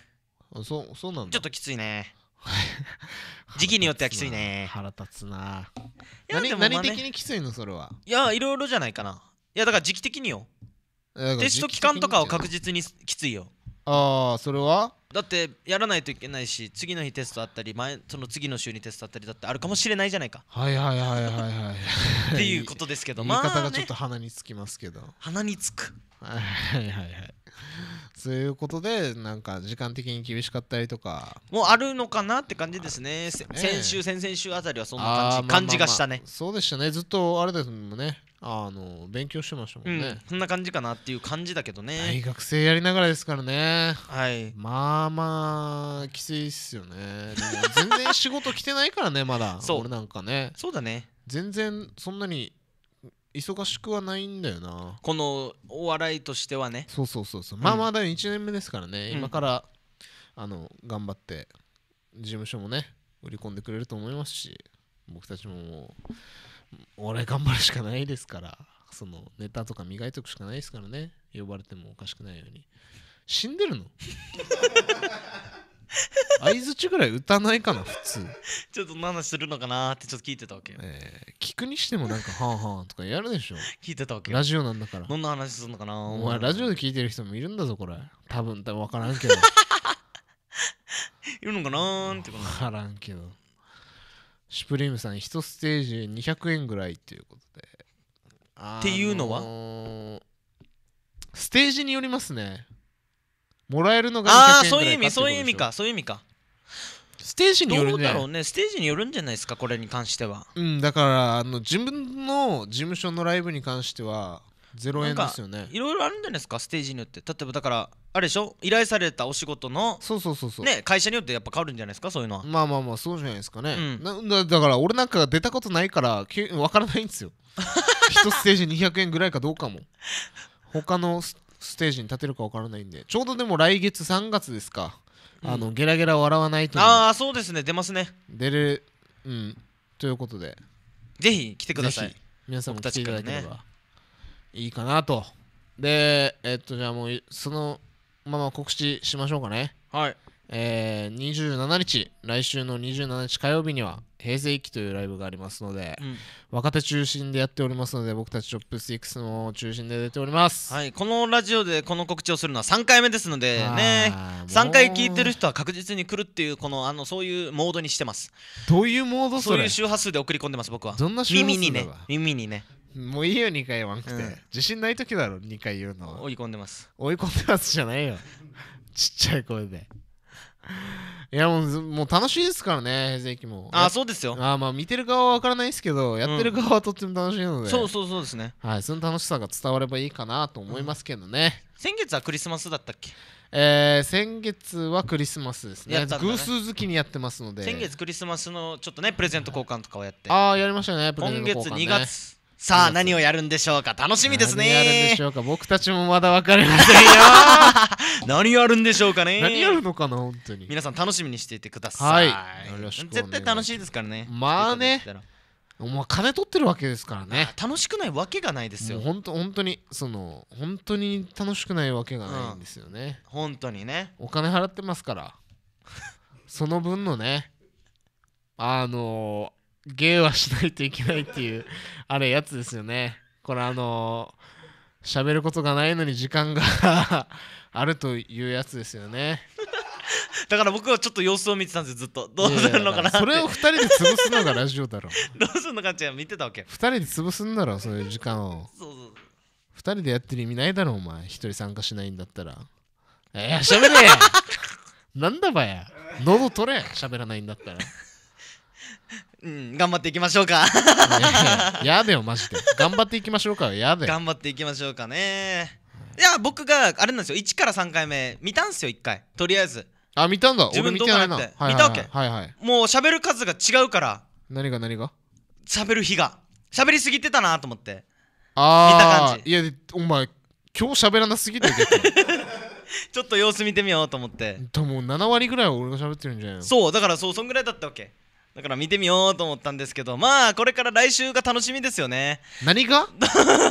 そうそうなんだちょっときついね (laughs) 時期によってはきついね腹立つな何的にきついのそれはいやいろいろじゃないかないやだから時期的によテスト期間とかは確実にきついよああそれはだってやらないといけないし次の日テストあったり前その次の週にテストあったりだってあるかもしれないじゃないかはいはいはいはいはいっていうことですけど言い方がちょっと鼻につきますけど、鼻につくはいはいはいはいそういうことでなんか時間的に厳しかったりとかもうあるのかなって感じですね、ね、先週先々週あたりはそんな感じ、感じがしたねそうでしたねずっとあれですもんねあの勉強してましたもんね、うん、そんな感じかなっていう感じだけどね大学生やりながらですからねはいまあまあきついっすよね全然仕事来てないからねまだ (laughs) そう俺なんかねそうだね全然そんなに忙しくはないんだよなこのお笑いとしてはねそうそうそうそう、まあまあまだ1年目ですからね、うん、今からあの頑張って事務所もね売り込んでくれると思いますし僕たちももう俺頑張るしかないですからそのネタとか磨いておくしかないですからね呼ばれてもおかしくないように死んでるの (laughs) 相づちぐらい打たないかな普通ちょっと何するのかなってちょっと聞いてたわけよ、えー、聞くにしてもなんか「はあはあ」とかやるでしょ聞いてたわけよラジオなんだからどんな話するのかなお前ラジオで聞いてる人もいるんだぞこれ多分多分分からんけど (laughs) いるのかなーってこと分からんけどシュプリームさん1ステージ200円ぐらいっていうことで、あのー、っていうのはステージによりますねもらえるのが200円ぐらいああそういう意味そういう意味かそういう意味かステージによる、んだろうねステージによるんじゃないですかこれに関してはうんだからあの自分の事務所のライブに関してはロ円ですよねいろいろあるんじゃないですかステージによって例えばだからあれでしょ依頼されたお仕事のそうそうそうそう、ね、会社によってやっぱ変わるんじゃないですかそういうのはまあまあまあそうじゃないですかね、うん、だだから俺なんか出たことないからけ分からないんですよ1 (laughs) ステージ200円ぐらいかどうかも他のステージに立てるか分からないんでちょうどでも来月3月ですか、うん、あのゲラゲラ笑わないとああそうですね出ますね出るうんということでぜひ来てください皆さんも来ていただければ、いいかなと。で、えっと、じゃあもう、そのまま告知しましょうかね。はい。えー、27日、来週の27日火曜日には、平成期というライブがありますので、うん若手中心でやっておりますので、僕たちチョップスも中心で出ております。はい、このラジオでこの告知をするのは3回目ですのでねあ3回聞いてる人は確実に来るっていうこのあのそういうモードにしてますどういうモードそそれいう周波数で送り込んでます僕はどんな周波数耳にね耳にねもういいよ2回言わなくて、うん、自信ない時だろ2回言うの追い込んでます追い込んでますじゃないよ (laughs) ちっちゃい声でいやもうもう楽しいですからね平成期もあそうですよあまあ見てる側は分からないですけどやってる側はとっても楽しいので、うん、そうそうそうですねはいその楽しさが伝わればいいかなと思いますけどね、うん、先月はクリスマスだったっけえー、先月はクリスマスですね、ね、偶数好きにやってますので先月クリスマスのちょっとねプレゼント交換とかをやってああやりましたね今月2月さあ何をやるんでしょうか楽しみですね何やるんでしょうか僕たちもまだ分かりませんよ (laughs) 何やるんでしょうかね何やるのかな本当に皆さん楽しみにしていてください、はい、よろしく絶対楽しいですからねまあねお金取ってるわけですからね楽しくないわけがないですよ本当本当にその本当に楽しくないわけがないんですよね、うん、本当にねお金払ってますからその分のねあのー芸はしないといけないっていうあれやつですよねこれあの喋ることがないのに時間が (laughs) あるというやつですよねだから僕はちょっと様子を見てたんですよずっとどうするのかなそれを2人で潰すのがラジオだろ (laughs) どうするのかって見てたわけ2人で潰すんだろそういう時間をそうそう2人でやってる意味ないだろお前1人参加しないんだったらえー、しゃべれ (laughs) なんだばや喉取れ喋らないんだったらうん、頑張っていきましょうかい (laughs) やだよマジで頑張っていきましょうかやだよ頑張っていきましょうかねいや僕があれなんですよ1から3回目見たんすよ1回とりあえずあ見たんだ自分見てないな、はいはい、見たわけ、はいはい、もう喋る数が違うから何が何が喋る日が喋りすぎてたなと思ってああいやお前今日喋らなすぎて (laughs) ちょっと様子見てみようと思ってでも7割ぐらいは俺が喋ってるんじゃないのそうだからそうそんぐらいだったわけだから見てみようと思ったんですけどまあこれから来週が楽しみですよね何が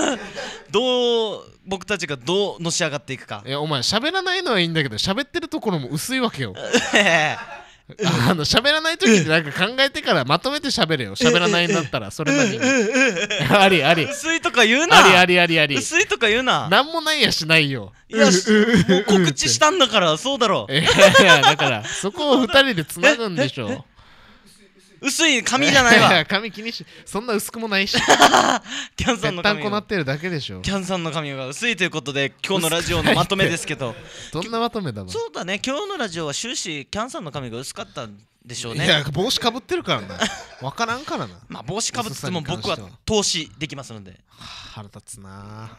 (laughs) どう僕たちがどうのし上がっていくかいやお前喋らないのはいいんだけど喋ってるところも薄いわけよ (laughs) あの喋らない時ってなんか考えてからまとめて喋れよ喋らないんだったらそれなりにありあり薄いとか言うなありありありあり薄いとか言うな何もないやしないよいやもう告知したんだからそうだろいやいやだからそこを2人でつなぐんでしょ薄い髪じゃないわいや (laughs) 髪気にしそんな薄くもないし (laughs) キャンさんの髪こなってるだけでしょキャンさんの髪が薄いということで今日のラジオのまとめですけど (laughs) どんなまとめだろそうだね今日のラジオは終始キャンさんの髪が薄かったんでしょうねいや帽子かぶってるからな分からんからなまあ帽子かぶっても僕は投資できますので腹立つな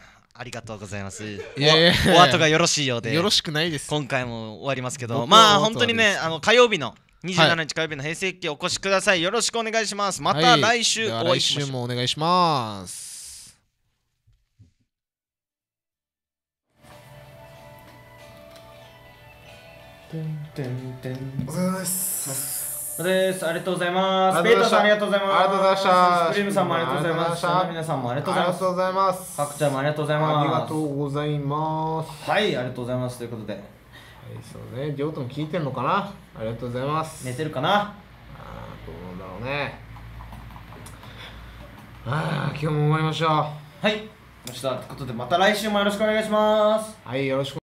ありがとうございますいやいやお後がよろしいようでよろしくないです今回も終わりますけどまあ本当にねあの火曜日の「27日火曜日の平成期お越しくださいよろしくお願いしますまた来週お会いしましょう、はい、来週もお願いしますおでありがとうございますさんありがとうございますありがとうございましたスプリムさんもありがとうございます皆さんもありがとうございますありがとうございますクちゃんもありがとうございますありがとうございますはいありがとうございますということでそうね両とも聞いてんのかなありがとうございます寝てるかなあどうなんだろうねああ今日も終わりましょうはいましたということでまた来週もよろしくお願いしますはいよろしく